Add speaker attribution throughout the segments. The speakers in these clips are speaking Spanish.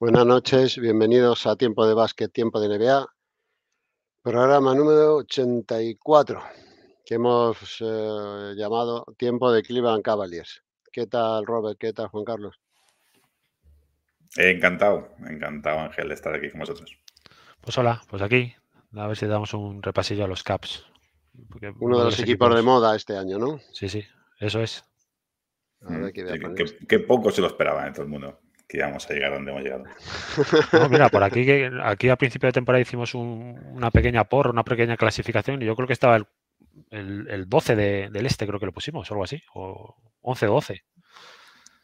Speaker 1: Buenas noches, bienvenidos a Tiempo de Básquet, Tiempo de NBA, programa número 84, que hemos eh, llamado Tiempo de Cleveland Cavaliers.
Speaker 2: ¿Qué tal, Robert? ¿Qué tal, Juan Carlos? Encantado, encantado, Ángel, de estar aquí con vosotros.
Speaker 3: Pues hola, pues aquí, a ver si damos un repasillo a los Caps. Uno, de los, equipos, de moda este año, ¿no? Sí, sí, eso es.
Speaker 2: Qué mm, poco se lo esperaba en todo el mundo que íbamos a llegar a donde hemos llegado.
Speaker 3: mira, por aquí, aquí a principio de temporada hicimos una pequeña porra, una pequeña clasificación, y yo creo que estaba el, 12 del este, creo que lo pusimos, o algo así, o 11 12.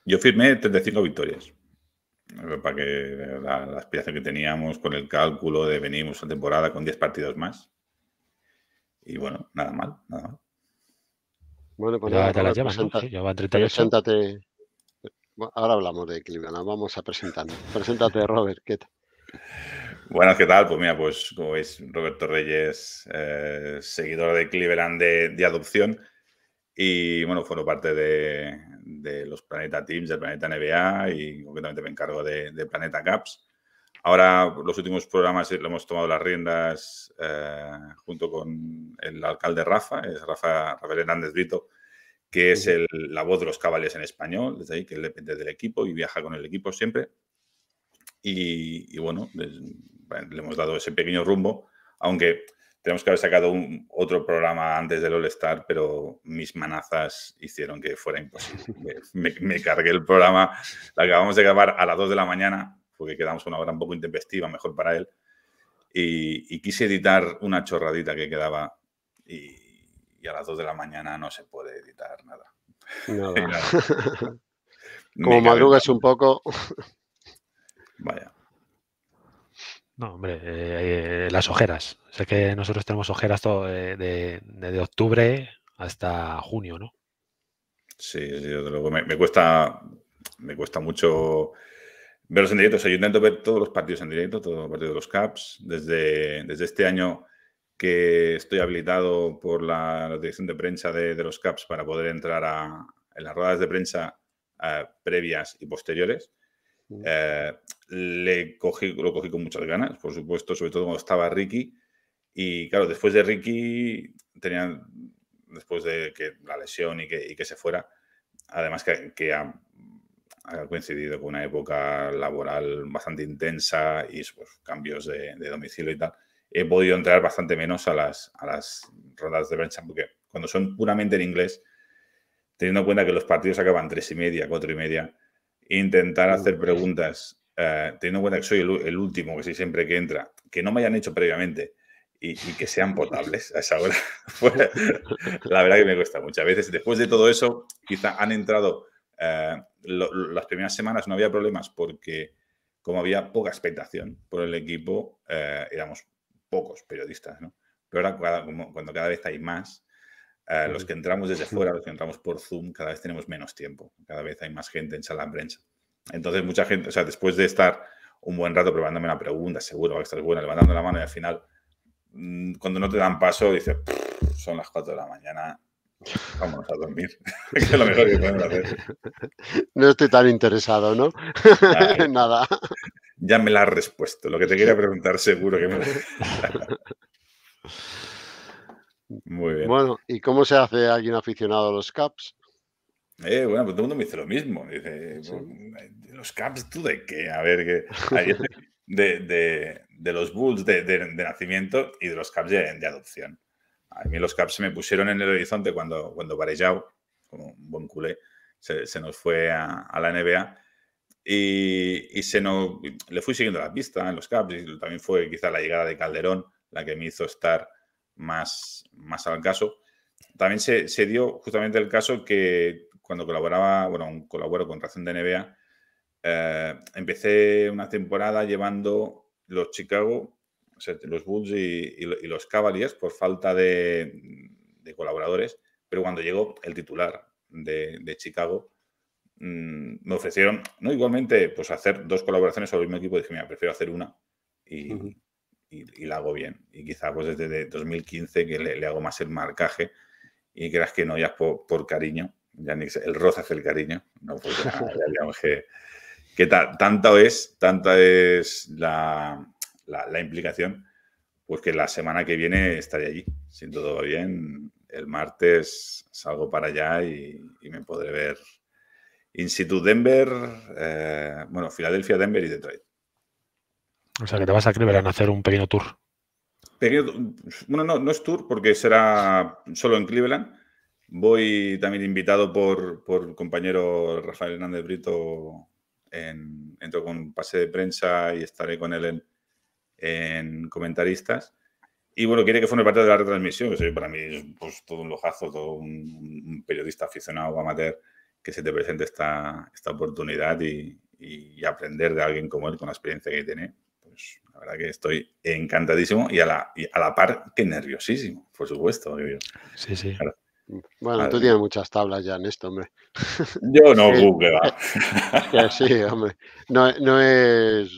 Speaker 2: Yo firmé 35 victorias. Para que la, la aspiración que teníamos con el cálculo de venimos a temporada con 10 partidos más. Y bueno, nada mal, nada mal. Bueno, pues ya, ya, las llevas, ¿no? Sí, ya
Speaker 3: 38
Speaker 1: ahora hablamos de Cleveland, vamos a presentarnos. Preséntate, Robert, ¿qué tal?
Speaker 2: Bueno, ¿qué tal? Pues mira, pues como veis, Roberto Reyes, eh, seguidor de Cleveland de, adopción. Y bueno, formo parte de, los Planeta Teams, del Planeta NBA y concretamente me encargo de, Planeta Caps. Ahora, los últimos programas lo hemos tomado las riendas eh, junto con el alcalde Rafa, es Rafa, Rafael Hernández Brito, que es la voz de los cabales en español, desde ahí, que él depende del equipo y viaja con el equipo siempre. Y, bueno, le hemos dado ese pequeño rumbo, aunque tenemos que haber sacado otro programa antes del All-Star, pero mis manazas hicieron que fuera imposible. me, cargué el programa, lo acabamos de grabar a las 2 de la mañana, porque quedamos una hora un poco intempestiva, mejor para él. Y, y quise editar una chorradita que quedaba y, y a las 2 de la mañana no se puede editar nada. nada.
Speaker 1: Como madrugas un poco. Vaya.
Speaker 3: No, hombre, eh, las ojeras. sé que nosotros tenemos ojeras todo, eh,
Speaker 2: de, desde
Speaker 3: octubre
Speaker 2: hasta junio, ¿no? Sí, desde luego. Me, cuesta, me cuesta mucho verlos en directo. O sea, yo intento ver todos los partidos en directo, todos los partidos de los Caps. Desde, desde este año que estoy habilitado por la, dirección de prensa de, los CAPS para poder entrar a, en las ruedas de prensa eh, previas y posteriores. Mm. Eh, le cogí, lo cogí con muchas ganas, por supuesto, sobre todo cuando estaba Ricky. Y claro, después de Ricky, tenían, después de que la lesión y que, que se fuera, además que, ha, coincidido con una época laboral bastante intensa y pues, cambios de domicilio y tal he podido entrar bastante menos a las, a las rondas de prensa, porque cuando son puramente en inglés, teniendo en cuenta que los partidos acaban tres y media, cuatro y media, intentar hacer preguntas, eh, teniendo en cuenta que soy el, último, que soy siempre que entra, que no me hayan hecho previamente y, que sean potables a esa hora, pues, la verdad que me cuesta muchas veces, después de todo eso, quizá han entrado, eh, las primeras semanas no había problemas porque como había poca expectación por el equipo, eh, éramos pocos periodistas, ¿no? Pero ahora, cuando cada vez hay más, eh, los que entramos desde fuera, los que entramos por Zoom, cada vez tenemos menos tiempo. Cada vez hay más gente en sala de prensa. Entonces, mucha gente, o sea, después de estar un buen rato probándome una pregunta, seguro va a estar buena, levantando la mano y al final, mm, cuando no te dan paso, dices, son las 4 de la mañana, vámonos a dormir. que es lo mejor que podemos hacer.
Speaker 1: No estoy tan interesado, ¿no?
Speaker 2: Nada. Ya me la has respuesto. Lo que te quería preguntar, seguro que me la... Muy bien.
Speaker 1: Bueno, ¿y cómo se hace alguien aficionado a los caps?
Speaker 2: Eh, bueno, pues todo el mundo me dice lo mismo. Dice, los caps, ¿tú de qué? A ver, que de, de, los Bulls de, nacimiento y de los caps de, adopción. A mí los caps se me pusieron en el horizonte cuando, cuando Varejao, como un buen culé, se, nos fue a la NBA y, se no le fui siguiendo la pista en los Caps y también fue quizá la llegada de Calderón la que me hizo estar más, más al caso. También se, se dio justamente el caso que cuando colaboraba, bueno, un colaboro con Razón de NBA, eh, empecé una temporada llevando los Chicago, los Bulls y, los Cavaliers por falta de, colaboradores, pero cuando llegó el titular de Chicago, Mm, me ofrecieron, no igualmente, pues hacer dos colaboraciones sobre el mismo equipo. Dije, mira, prefiero hacer una y, la hago bien. Y quizá pues desde 2015 que le, hago más el marcaje y creas que no, ya por, cariño, ya ni el roce hace el cariño, no tal pues, ya, que, tanta es, tanta es la, implicación, pues que la semana que viene estaré allí, si todo va bien, el martes salgo para allá y, y me podré ver Institut Denver, eh, bueno, Filadelfia, Denver y Detroit.
Speaker 3: O sea que te vas a Cleveland a hacer un pequeño tour.
Speaker 2: bueno, no, no es tour porque será solo en Cleveland. Voy también invitado por, por el compañero Rafael Hernández Brito. En, entro con pase de prensa y estaré con él en, comentaristas. Y bueno, quiere que forme parte de la retransmisión, que soy para mí pues, todo un lojazo, todo un, un periodista aficionado amateur que se te presente esta, esta oportunidad y, aprender de alguien como él con la experiencia que tiene. Pues la verdad que estoy encantadísimo y a la, a la par que nerviosísimo, por supuesto. Sí, sí. Bueno, tú
Speaker 1: tienes muchas tablas ya en esto, hombre. Yo no, Google. sí, hombre. No, es...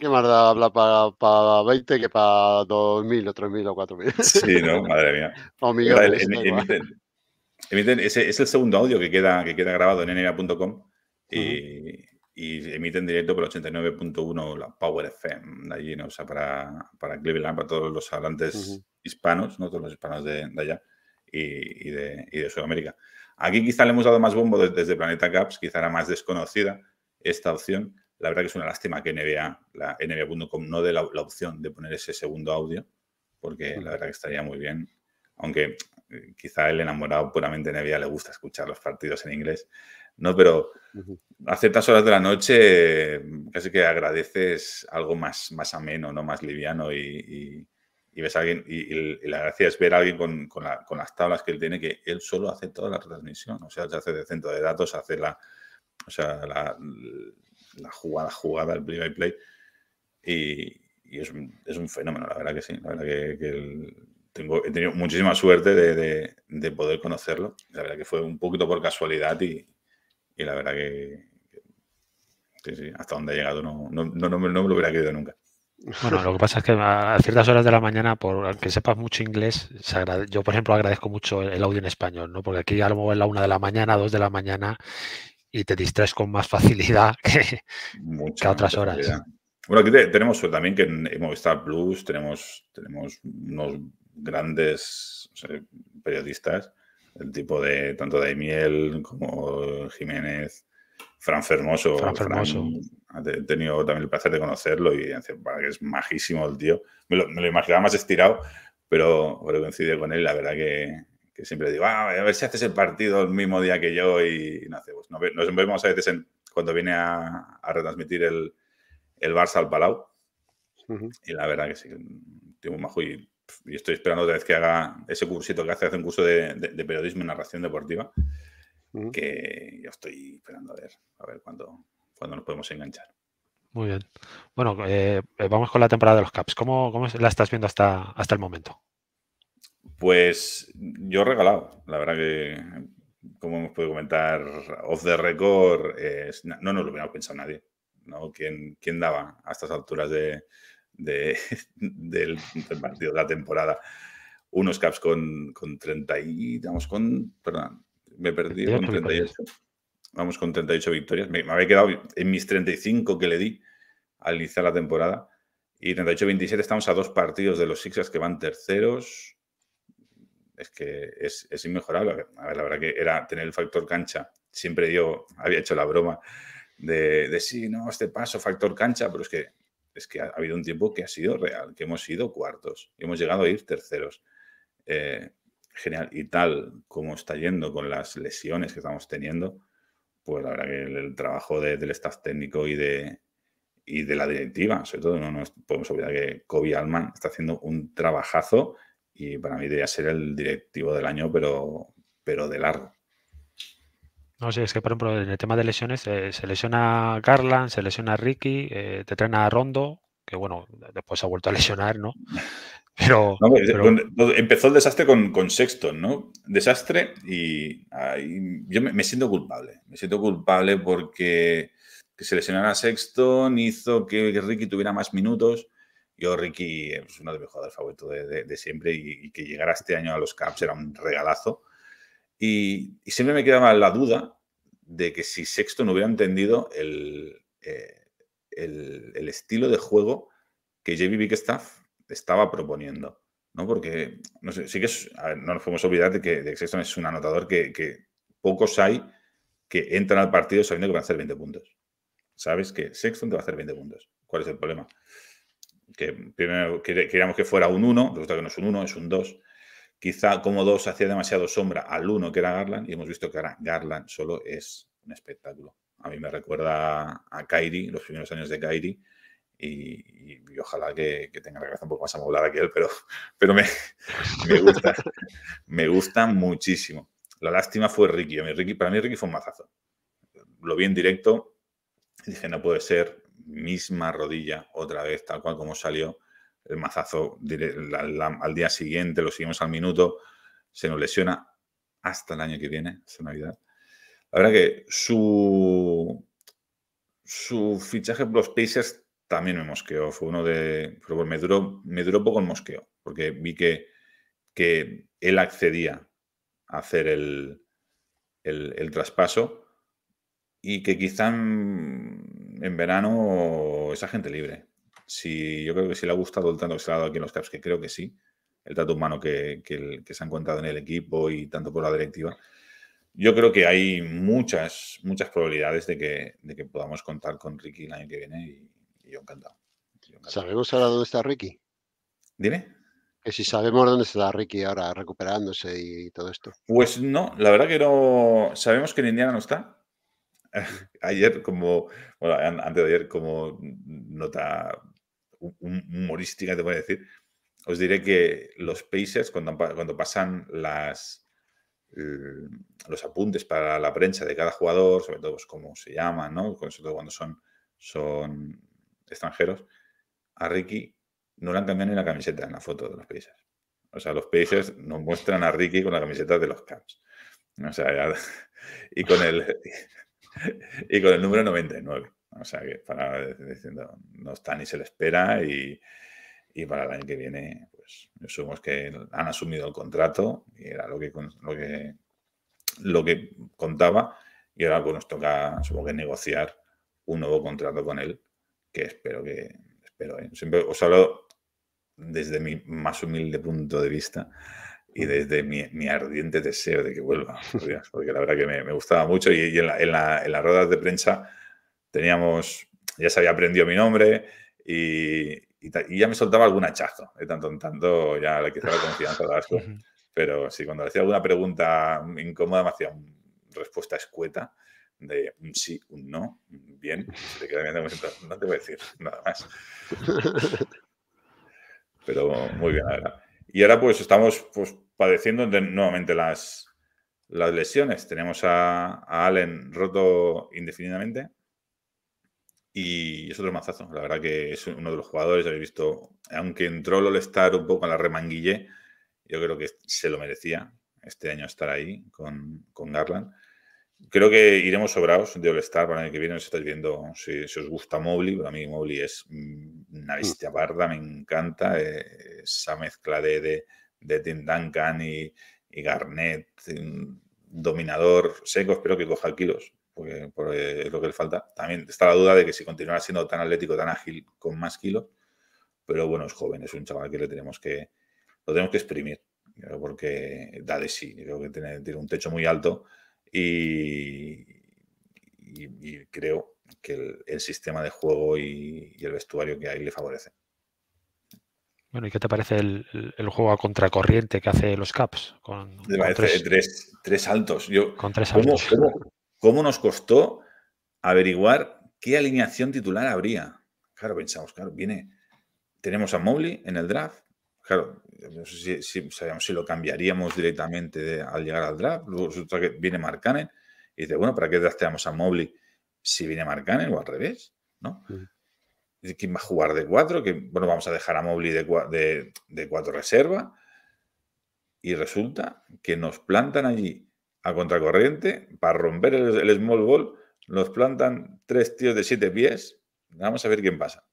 Speaker 1: ¿Qué más da hablar para, para 20 que para 2.000 o 3.000 o 4.000? Sí, no,
Speaker 2: madre mía. O millones. Emiten, es, el segundo audio que queda, que queda grabado en nba.com y, y, emiten directo por 89.1 la Power FM allí, ¿no? O sea, para, Cleveland, para todos los hablantes hispanos, ¿no? Todos los hispanos de, allá y, de, Sudamérica. Aquí quizá le hemos dado más bombo desde, Planeta Caps, quizá era más desconocida esta opción. La verdad que es una lástima que NBA, la NBA.com no dé la, opción de poner ese segundo audio, porque la verdad que estaría muy bien. Aunque eh, quizá el enamorado puramente nevia le gusta escuchar los partidos en inglés, ¿no? Pero a ciertas horas de la noche casi que agradeces algo más, más ameno, ¿no? Más liviano y, ves alguien, y, la gracia es ver a alguien con, las tablas que él tiene, que él solo hace toda la transmisión, o sea, se hace de centro de datos, hace la, o sea, la, jugada, jugada, el play by play, y, es, un, fenómeno, la verdad que sí, la verdad que, que el, he tenido muchísima suerte de, poder conocerlo. La verdad que fue un poquito por casualidad y, la verdad que, hasta donde ha llegado no, me, lo hubiera querido nunca.
Speaker 3: Bueno, lo que pasa es que a ciertas horas de la mañana, por que sepas mucho inglés, yo por ejemplo agradezco mucho el audio en español, ¿no? Porque aquí a lo mejor es la una de la mañana, dos de la mañana y te distraes con más facilidad que, a otras horas.
Speaker 2: Bueno, aquí tenemos también que en Movistar Plus tenemos, tenemos unos grandes periodistas, el tipo de tanto Daimiel como Jiménez, Fran Fermoso. he tenido también el placer de conocerlo y que es majísimo el tío. Me lo, imaginaba más estirado, pero, pero coincidió con él. La verdad que, siempre digo, ah, a ver si haces el partido el mismo día que yo y, pues, Nos, vemos a veces cuando viene a, retransmitir el, Barça al Palau. Y la verdad que sí, majo y y estoy esperando otra vez que haga ese cursito que hace, hace un curso de, periodismo y narración deportiva, mm. que yo estoy esperando a ver, a ver cuándo, nos podemos enganchar.
Speaker 3: Muy bien. Bueno, eh, eh, vamos con la temporada de los Caps. ¿Cómo, ¿Cómo, la estás viendo hasta, hasta el momento?
Speaker 2: Pues yo regalado. La verdad que, como hemos podido comentar, off the record, eh, no nos lo hubiera pensado nadie. ¿no? ¿Quién daba a estas alturas de, de, del, partido de la temporada. Unos caps con, con 30 y, vamos con, perdón, me perdí con 38. Vamos con 38 victorias. Me, había quedado en mis 35 que le di al iniciar la temporada. Y 38-27 estamos a dos partidos de los Sixers que van terceros. Es que es, inmejorable. A ver, la verdad que era tener el factor cancha. Siempre yo había hecho la broma de, de sí, no, este paso, factor cancha, pero es que es que ha, habido un tiempo que ha sido real, que hemos sido cuartos, hemos llegado a ir terceros. Eh, genial. Y tal como está yendo con las lesiones que estamos teniendo, pues la verdad que el, trabajo del staff técnico y de, y de la directiva, sobre todo, no nos podemos olvidar que Kobe Alman está haciendo un trabajazo y para mí debería ser el directivo del año, pero, pero de largo.
Speaker 3: No sé, es que por ejemplo en el tema de lesiones eh, se lesiona Garland, se lesiona Ricky, eh, te traen a Rondo, que bueno, después se ha vuelto a lesionar, ¿no? Pero,
Speaker 2: empezó el desastre con, con, Sexton, ¿no? Desastre y, yo me, siento culpable, me siento culpable porque que se lesionara Sexton hizo que, Ricky tuviera más minutos. Yo, Ricky, es uno de mis jugadores favoritos de, siempre y, y, que llegara este año a los Caps era un regalazo y, siempre me quedaba la duda de que si Sexton hubiera entendido eh, el, el, estilo de juego que JB Staff estaba proponiendo. ¿no? Porque no sí que no nos podemos olvidar de que, Sexton es un anotador que, pocos hay que entran al partido sabiendo que van a hacer 20 puntos. Sabes que Sexton te va a hacer 20 puntos. ¿Cuál es el problema? Que primero queríamos que fuera un 1, resulta que no es un 1, es un 2. Quizá como dos hacía demasiado sombra al uno que era Garland y hemos visto que ahora Garland solo es un espectáculo. A mí me recuerda a Kairi, los primeros años de Kairi, y, ojalá que, tenga la cabeza un poco más amoblada que él, pero, pero me, gusta, me gusta muchísimo. La lástima fue Ricky. Ricky. Para mí Ricky fue un mazazo. Lo vi en directo y dije, no puede ser, misma rodilla otra vez, tal cual como salió el mazazo al día siguiente, lo seguimos al minuto, se nos lesiona hasta el año que viene, hasta Navidad. La verdad que su, su fichaje por los Pacers también me mosqueó. Fue uno de. me duró, me poco el mosqueo, porque vi que, que él accedía a hacer el, traspaso y que quizá en, verano esa gente libre. Si yo creo que si le ha gustado el tanto que se ha dado aquí en los Caps, que creo que sí, el trato humano que, se han contado en el equipo y tanto por la directiva, yo creo que hay muchas, muchas probabilidades de que, que podamos contar con Ricky el año que viene y, yo, encantado,
Speaker 1: ¿Sabemos ahora dónde está Ricky? Dime. Que si sabemos dónde está Ricky ahora recuperándose y todo esto.
Speaker 2: Pues no, la verdad que no. Sabemos que en Indiana no está. Ayer, como, bueno, antes de ayer, como nota humorística, te voy a decir, os diré que los Pacers, cuando, pasan las, eh, los apuntes para la prensa de cada jugador, sobre todo pues, cómo se llaman, ¿no? sobre todo cuando son, son extranjeros, a Ricky no le han cambiado ni la camiseta en la foto de los Pacers. O sea, los Pacers nos muestran a Ricky con la camiseta de los Caps. O sea, y, con el, y con el número 99. O sea que para diciendo, no está ni se le espera y, para el año que viene, pues asumimos que han asumido el contrato y era lo que, lo que, lo que contaba y ahora pues, nos toca, supongo que negociar un nuevo contrato con él, que espero que, espero, ¿eh? siempre os hablo desde mi más humilde punto de vista y desde mi, ardiente deseo de que vuelva, porque la verdad que me, gustaba mucho y, en, la, en, la, en las ruedas de prensa teníamos, ya se había aprendido mi nombre y, ya me soltaba algún hachazo. De tanto en tanto ya le confianza Pero sí, cuando le hacía alguna pregunta incómoda me hacía una respuesta escueta de un sí, un no, bien, no te voy a decir nada más. Pero muy bien, Y ahora pues estamos pues, padeciendo nuevamente las, las lesiones. Tenemos a, a Allen roto indefinidamente. Y es otro mazazo. La verdad que es uno de los jugadores, habéis visto, aunque entró el all un poco a la remanguille, yo creo que se lo merecía este año estar ahí con, Garland. Creo que iremos sobrados de all para el año que viene. Os estáis viendo si, os gusta Mobley. Para mí, Mobley es una mm. bestia barda, me encanta. Eh, esa mezcla de, de, de, Tim Duncan y, y mm, dominador seco. Espero que coja kilos es lo que le falta. También está la duda de que si continuará siendo tan atlético, tan ágil, con más kilos, pero bueno, es joven, es un chaval que le tenemos que, lo tenemos que exprimir, porque da de sí, creo que tiene, un techo muy alto y, creo que el, sistema de juego y, el vestuario que hay le favorece.
Speaker 3: Bueno, ¿y qué te parece el, juego a contracorriente que hace los Caps?
Speaker 2: Con, tres, tres, altos. Yo, con tres ¿cómo, ¿Cómo nos costó averiguar qué alineación titular habría? Claro, pensamos, claro, viene, tenemos a Mobley en el draft, claro, no sé si, sabíamos si lo cambiaríamos directamente al llegar al draft, luego resulta que viene Marcanen y dice, bueno, ¿para qué drafteamos a Mobley si viene Marcanen o al revés? ¿No? Mm. ¿Quién va a jugar de cuatro? Que, bueno, vamos a dejar a Mobley de, de cuatro reserva. Y resulta que nos plantan allí a contracorriente, para romper el, small ball, nos plantan tres tíos de siete pies. Vamos a ver quién pasa.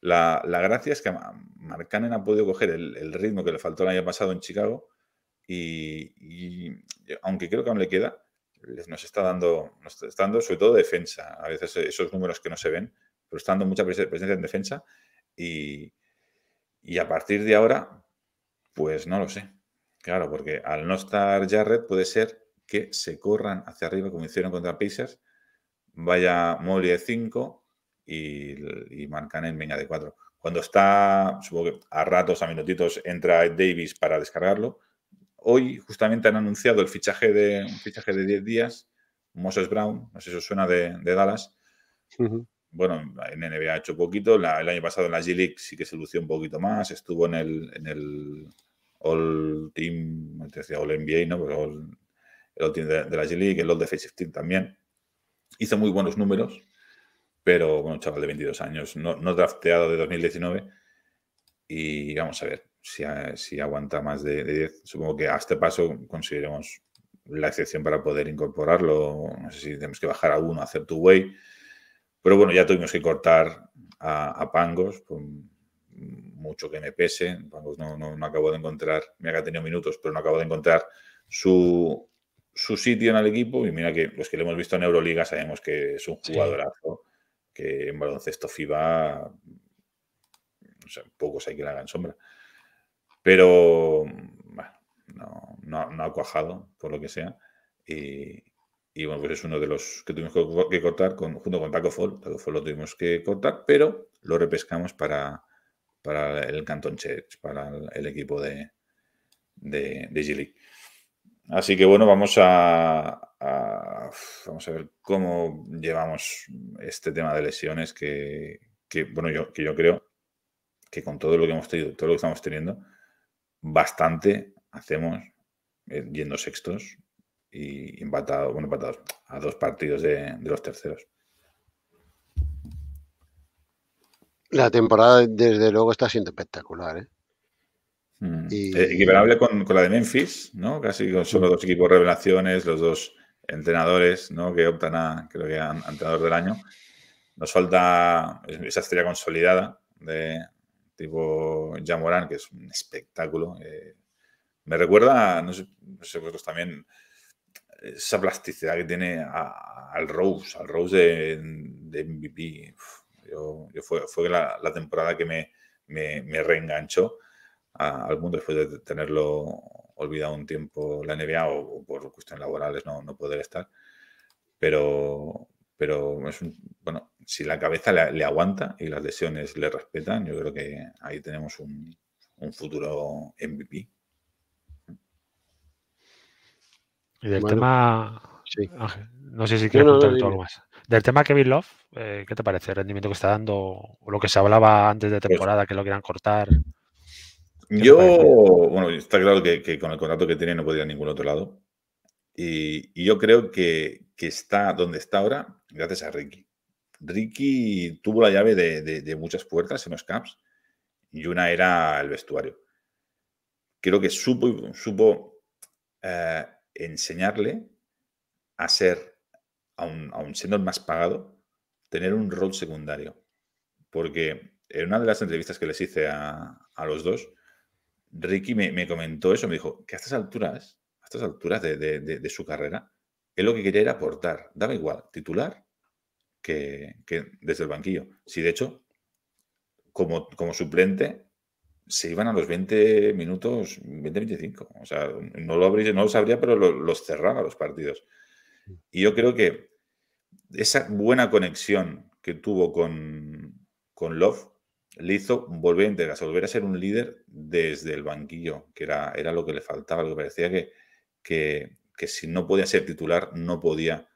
Speaker 2: La, gracia es que Marcanen ha podido coger el, ritmo que le faltó el año pasado en Chicago y, aunque creo que aún le queda, nos, está dando, nos dando sobre todo defensa. A veces e-, esos números que no se ven, pero está dando mucha presencia en defensa y a partir de ahora, pues no lo sé. Claro, porque al no estar Jarrett puede ser que se corran hacia arriba como hicieron contra Pacers, vaya Molly de 5 y, y Marcanen venga de 4. Cuando está, supongo que a ratos, a minutitos, entra Davis para descargarlo. Hoy justamente han anunciado el fichaje de, un fichaje de 10 días, Moses Brown, no sé si os suena de, Dallas. Bueno, en NBA ha hecho poquito, el año pasado en la G-League sí que se lució un poquito más, estuvo en el All Team, decía All NBA, ¿no? el Team de, la G-League, el All Defensive Team también. Hizo muy buenos números, pero bueno, chaval de 22 años, no, no drafteado de 2019. Y vamos a ver si, eh, si aguanta más de, 10. Supongo que a este paso conseguiremos la excepción para poder incorporarlo. No sé si tenemos que bajar a uno, hacer two-way. Pero bueno, ya tuvimos que cortar a, Pangos mucho que me pese, vamos, no, no, acabo de encontrar, me ha tenido minutos, pero no acabo de encontrar su, su sitio en el equipo. Y mira que los que le hemos visto en Euroliga sabemos que es un jugadorazo, que en baloncesto FIBA, pocos hay que la hagan sombra. Pero, no, no, ha cuajado, por lo que sea. Y, bueno, pues es uno de los que tuvimos que cortar junto con Taco Fall. Taco Fall lo tuvimos que cortar, pero lo repescamos para, para el Canton Chess, para el, equipo de, de, de Así que bueno, vamos a, vamos a ver cómo llevamos este tema de lesiones que, bueno, yo, que yo creo que con todo lo que hemos tenido, todo lo que estamos teniendo, bastante hacemos eh, yendo sextos y empatados, bueno, empatados a dos partidos de los terceros.
Speaker 1: La temporada, desde luego, está siendo espectacular. ¿eh? Hmm. eh con,
Speaker 2: la de Memphis, ¿no? Casi son los dos equipos revelaciones, los dos entrenadores, ¿no? Que optan a, creo que entrenador del año. Nos falta esa estrella consolidada de tipo Jamoran, que es un espectáculo. Eh, me recuerda, no sé, también, esa plasticidad que tiene al Rose, al Rose de, MVP fue, fue la, temporada que me, me, reenganchó al mundo después de tenerlo olvidado un tiempo la NBA o, por cuestiones laborales no, poder estar. Pero, pero es bueno, si la cabeza le, aguanta y las lesiones le respetan, yo creo que ahí tenemos un, un futuro MVP.
Speaker 3: Y del tema. Sí. no sé si quieres contar algo más. Del tema Kevin Love, eh, ¿qué te parece el rendimiento que está dando? O lo que se hablaba antes de pues temporada, que lo quieran cortar.
Speaker 2: Yo, bueno, está claro que, con el contrato que tiene no podía ir a ningún otro lado. Y, yo creo que, está donde está ahora gracias a Ricky. Ricky tuvo la llave de, muchas puertas en los camps y una era el vestuario. Creo que supo, eh, enseñarle a ser aún siendo el más pagado, tener un rol secundario. Porque en una de las entrevistas que les hice a, los dos, Ricky me, comentó eso, me dijo que a estas alturas, a estas alturas de, su carrera, él lo que quería era aportar, daba igual, titular que, desde el banquillo. Si de hecho, como, como suplente, se iban a los 20 minutos, 20-25. O sea, no lo, no lo sabría, pero los cerraba los partidos. Y yo creo que esa buena conexión que tuvo con, Love le hizo volver a volver a ser un líder desde el banquillo, que era, era lo que le faltaba, lo que parecía que, que, si no podía ser titular, no podía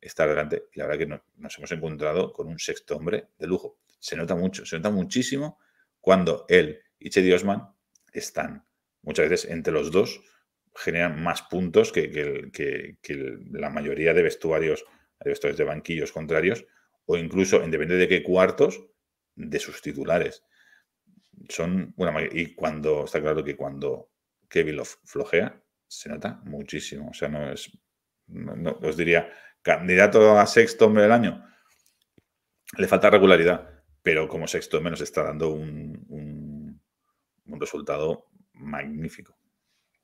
Speaker 2: estar delante. Y la verdad que nos, hemos encontrado con un sexto hombre de lujo. Se nota mucho, se nota muchísimo cuando él y Chedi Osman están. Muchas veces entre los dos generan más puntos que la mayoría de vestuarios es de banquillos contrarios, o incluso, en depende de qué cuartos, de sus titulares. Son Y cuando, está claro que cuando Kevin lo flojea, se nota muchísimo. O sea, no es. os diría, candidato a sexto hombre del año. Le falta regularidad, pero como sexto menos está dando un, un resultado magnífico.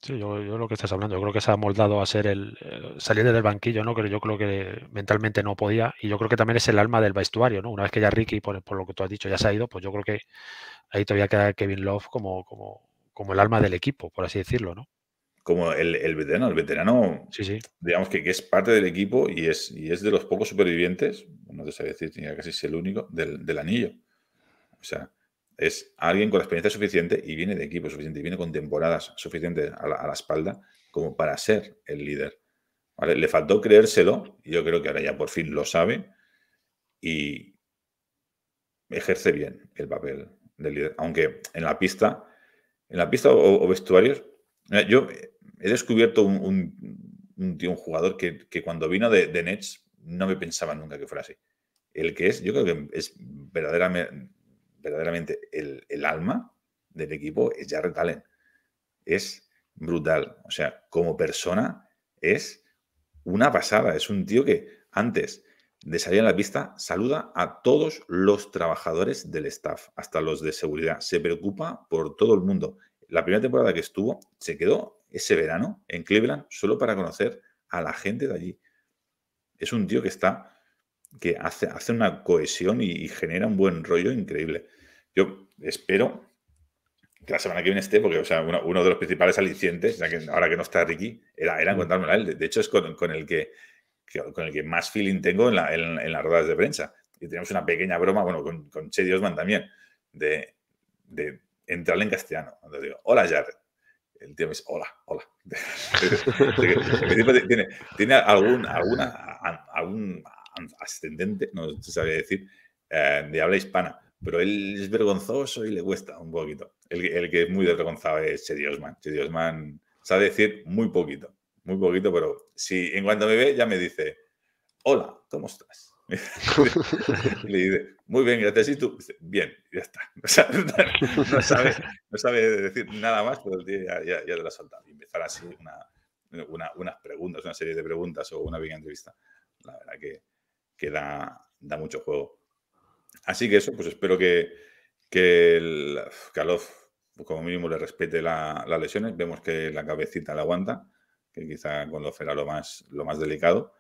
Speaker 3: Sí, yo, lo que estás hablando, yo creo que se ha moldado a ser el eh, salir del banquillo, ¿no? Que yo creo que mentalmente no podía. Y yo creo que también es el alma del vestuario, ¿no? Una vez que ya Ricky, por, lo que tú has dicho, ya se ha ido, pues yo creo que ahí todavía queda Kevin Love como, como, como el alma del equipo, por así decirlo,
Speaker 2: ¿no? Como el, el veterano, el veterano, sí, sí. digamos que, es parte del equipo y es, y es de los pocos supervivientes, no te sabía decir, casi es el único, del, del anillo. O sea, es alguien con la experiencia suficiente y viene de equipo suficiente y viene con temporadas suficientes a la, espalda como para ser el líder. Le faltó creérselo, y yo creo que ahora ya por fin lo sabe y ejerce bien el papel del líder. Aunque en la pista, en la pista o, vestuarios, yo he descubierto un, jugador que, cuando vino de, de Nets no me pensaba nunca que fuera así. El que es, yo creo que es verdaderamente verdaderamente el, alma del equipo es Jared Allen. Es brutal. O sea, como persona es una pasada. Es un tío que antes de salir a la pista saluda a todos los trabajadores del staff, hasta los de seguridad. Se preocupa por todo el mundo. La primera temporada que estuvo se quedó ese verano en Cleveland solo para conocer a la gente de allí. Es un tío que está que hace, hace una cohesión y, genera un buen rollo increíble. Yo espero que la semana que viene esté, porque uno, de los principales alicientes, ahora que no está Ricky, era, encontrarme mm. a él. De hecho, es con, el que, con el que más feeling tengo en, las ruedas de prensa. Y tenemos una pequeña broma, bueno, con, con Che Diosman también, de, de entrarle en castellano. digo, hola Jared, el tío me dice, hola, hola. tiene, tiene alguna, algún ascendente, no se decir, eh, de habla hispana, pero él es vergonzoso y le cuesta un poquito. El, que es muy vergonzado es Chedi Diosman. Diosman sabe decir muy poquito, muy poquito, pero si en cuanto me ve ya me dice, hola, ¿cómo estás? le dice, muy bien, gracias. Y tú, bien, ya está. no, sabe, decir nada más, pero ya, ya, te la Y empezar así unas preguntas, una serie de preguntas o una pequeña entrevista. La verdad que que da, mucho juego. Así que eso, pues espero que, que el calof como mínimo le respete la, las lesiones. Vemos que la cabecita la aguanta, que quizá cuando será lo más, lo más delicado.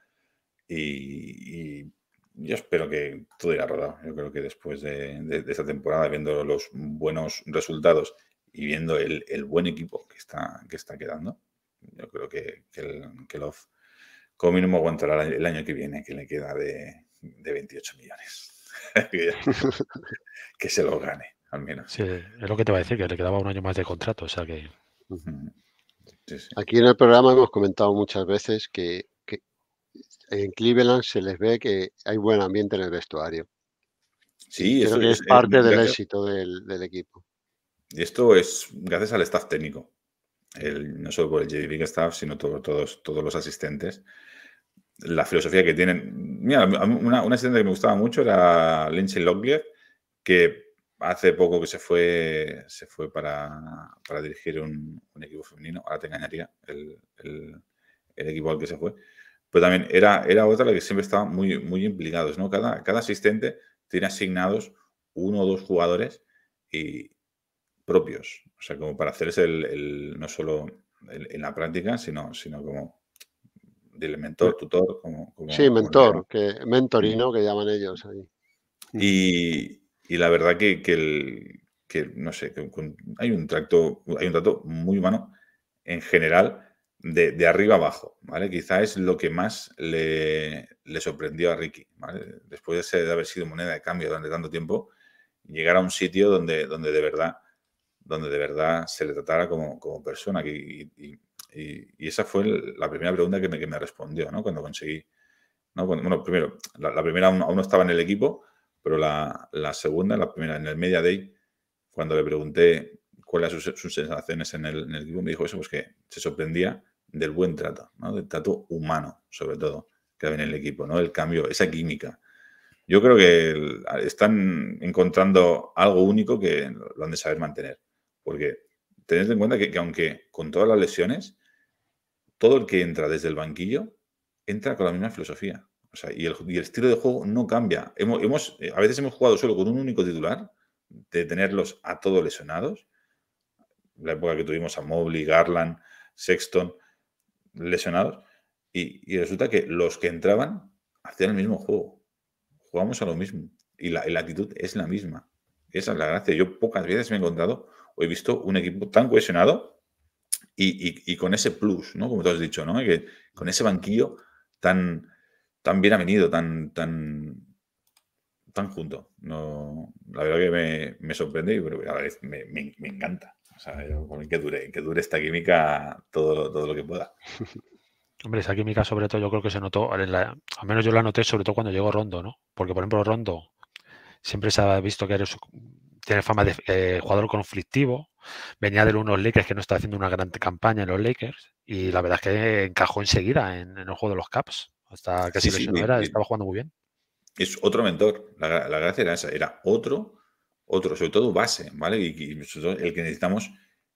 Speaker 2: Y, yo espero que todo irá rodado. Yo creo que después de, de, esta temporada, viendo los buenos resultados y viendo el, buen equipo que está, que está quedando, yo creo que, que, el, que como mínimo aguantará el año que viene, que le queda de, 28 millones. que se
Speaker 3: lo gane, al menos. es lo que te va a decir, que le quedaba un año más de contrato, que...
Speaker 1: Aquí en el programa hemos comentado muchas veces que, en Cleveland se les ve que hay buen ambiente en el vestuario. Sí, eso es, parte eh, del
Speaker 2: éxito del, equipo. Y esto es gracias al staff técnico. no solo por el JD Staff, sino todos todos, todos los asistentes la filosofía que tienen. Mira, una, asistente que me gustaba mucho era Lindsay Locklear, que hace poco que se fue, se fue para, dirigir un, equipo femenino. Ahora te engañaría el, equipo al que se fue. Pero también era, era otra la que siempre estaba muy, muy implicados. ¿no? Cada, cada asistente tiene asignados uno o dos jugadores y propios. O sea, como para hacerse el no solo en la práctica, sino, sino como del mentor, tutor. Como, sí, mentor, que, mentorino
Speaker 1: que llaman ellos ahí.
Speaker 2: Mm. Y, la verdad que, que, no sé, hay, un tracto, hay un trato muy humano en general de, arriba abajo, ¿vale? Quizá es lo que más le, sorprendió a Ricky, ¿vale? Después de, haber sido moneda de cambio durante tanto tiempo, llegar a un sitio donde, donde de verdad donde de verdad se le tratara como, persona. y, y, esa fue la primera pregunta que me, que me respondió, ¿no? Cuando conseguí, ¿no? bueno, primero, la, primera aún, no estaba en el equipo, pero la, segunda, la primera, en el Media Day, cuando le pregunté cuáles eran sus, sensaciones en el, equipo, me dijo eso, pues que se sorprendía del buen trato, ¿no? Del trato humano, sobre todo, que había en el equipo, ¿no? El cambio, esa química. Yo creo que están encontrando algo único que lo han de saber mantener. Porque tened en cuenta que, aunque con todas las lesiones, todo el que entra desde el banquillo entra con la misma filosofía. y el, estilo de juego no cambia. Hemos, eh, a veces hemos jugado solo con un único titular, de tenerlos a todos lesionados. La época que tuvimos a Mobley, Garland, Sexton, lesionados. Y, resulta que los que entraban hacían el mismo juego. Jugamos a lo mismo. Y la, y la actitud es la misma. Esa es la gracia. Yo pocas veces me he encontrado o he visto un equipo tan cohesionado y, con ese plus, ¿no? Como tú has dicho, ¿no? Que con ese banquillo tan, tan bien avenido, tan, tan, tan junto. No, la verdad que me, sorprende y pero a la vez me, encanta. O sea, que dure, que dure esta química todo, todo lo que pueda.
Speaker 3: Hombre, esa química sobre todo yo creo que se notó, al menos yo la noté sobre todo cuando llegó Rondo, ¿no? Porque por ejemplo Rondo siempre se ha visto que tiene fama de eh, jugador conflictivo, Venía de unos Lakers que no está haciendo una gran campaña en los Lakers y la verdad es que encajó enseguida en, el juego de los Caps. Hasta casi sí, sí, era, estaba jugando muy bien.
Speaker 2: Es otro mentor. La, gracia era esa, era otro, otro, sobre todo base, ¿vale? Y, el que necesitamos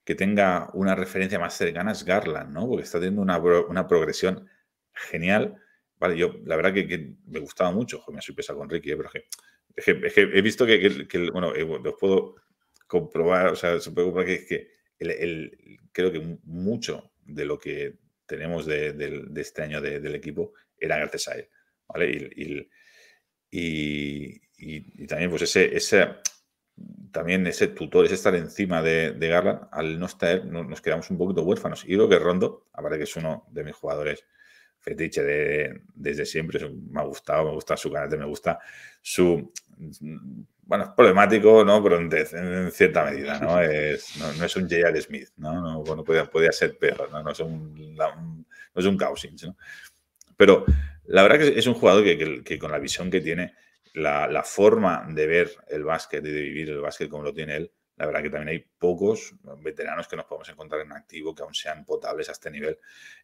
Speaker 2: que tenga una referencia más cercana es Garland, ¿no? Porque está teniendo una, una progresión genial. Vale, yo la verdad que, me gustaba mucho, me soy pesado con Ricky, ¿eh? pero es que, he visto que, bueno, eh, bueno, os puedo comprobar, o sea, se puede comprobar que, es que el, creo que mucho de lo que tenemos de, este año del equipo era gracias ¿vale? Y, también, pues ese, ese, también ese tutor, ese estar encima de, de Garland, al no estar, nos quedamos un poquito huérfanos. Y creo que Rondo, aparte que es uno de mis jugadores fetiche desde siempre, me ha gustado, me gusta su carácter, me gusta su bueno, es problemático, ¿no? Pero en, cierta medida, ¿no? Es, no, es un J.R. Smith, ¿no? No, podía, podía, ser peor, ¿no? No es un, no es un Cousins, Pero la verdad que es un jugador que, que, con la visión que tiene, la, la, forma de ver el básquet y de vivir el básquet como lo tiene él, la verdad que también hay pocos veteranos que nos podemos encontrar en activo que aún sean potables a este nivel.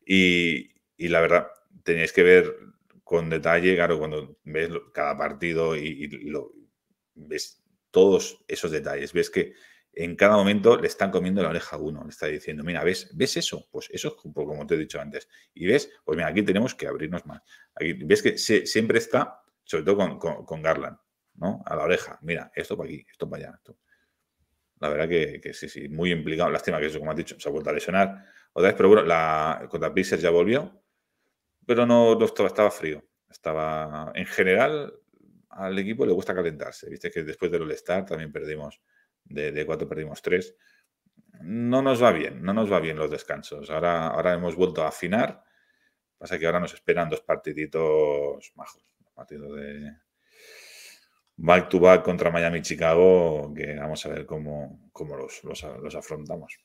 Speaker 2: Y, y la verdad, tenéis que ver con detalle, claro, cuando ves cada partido y, y lo, ves todos esos detalles, ves que en cada momento le están comiendo la oreja a uno, le está diciendo, mira, ¿ves, ¿ves eso? Pues eso es como te he dicho antes. Y ves, pues mira, aquí tenemos que abrirnos más. Aquí, ves que siempre está, sobre todo con, Garland, ¿no? A la oreja, mira, esto para aquí, esto para allá. La verdad que, sí, sí, muy implicado. Lástima que eso, como has dicho, se ha vuelto a lesionar otra vez, pero bueno, la, contra ya volvió, pero no, estaba frío. Estaba, en general, al equipo le gusta calentarse. Viste que después del All-Star también perdimos, de, cuatro perdimos tres. No nos va bien, no nos va bien los descansos. Ahora, ahora hemos vuelto a afinar. Pasa que ahora nos esperan dos partiditos majos. Partido de back to back contra Miami y Chicago, que vamos a ver cómo, los, afrontamos.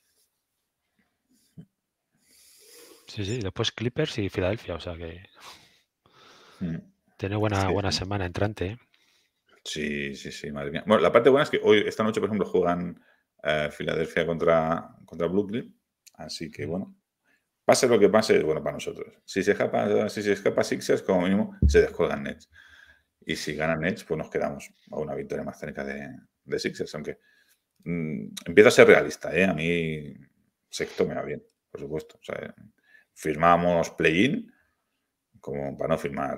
Speaker 3: Sí, sí, después Clippers y Filadelfia, o sea que. Mm. Tener buena, buena semana entrante. ¿eh?
Speaker 2: Sí, sí, sí, madre mía. Bueno, la parte buena es que hoy, esta noche, por ejemplo, juegan eh, Filadelfia contra, contra Brooklyn. Así que, bueno, pase lo que pase, es bueno para nosotros. Si se escapa, si se escapa Sixers, como mínimo, se descuelgan Nets. Y si ganan Nets, pues nos quedamos a una victoria más cerca de, de Sixers. Aunque mm, empieza a ser realista, ¿eh? A mí sexto me va bien, por supuesto. O firmamos play-in como para no firmar,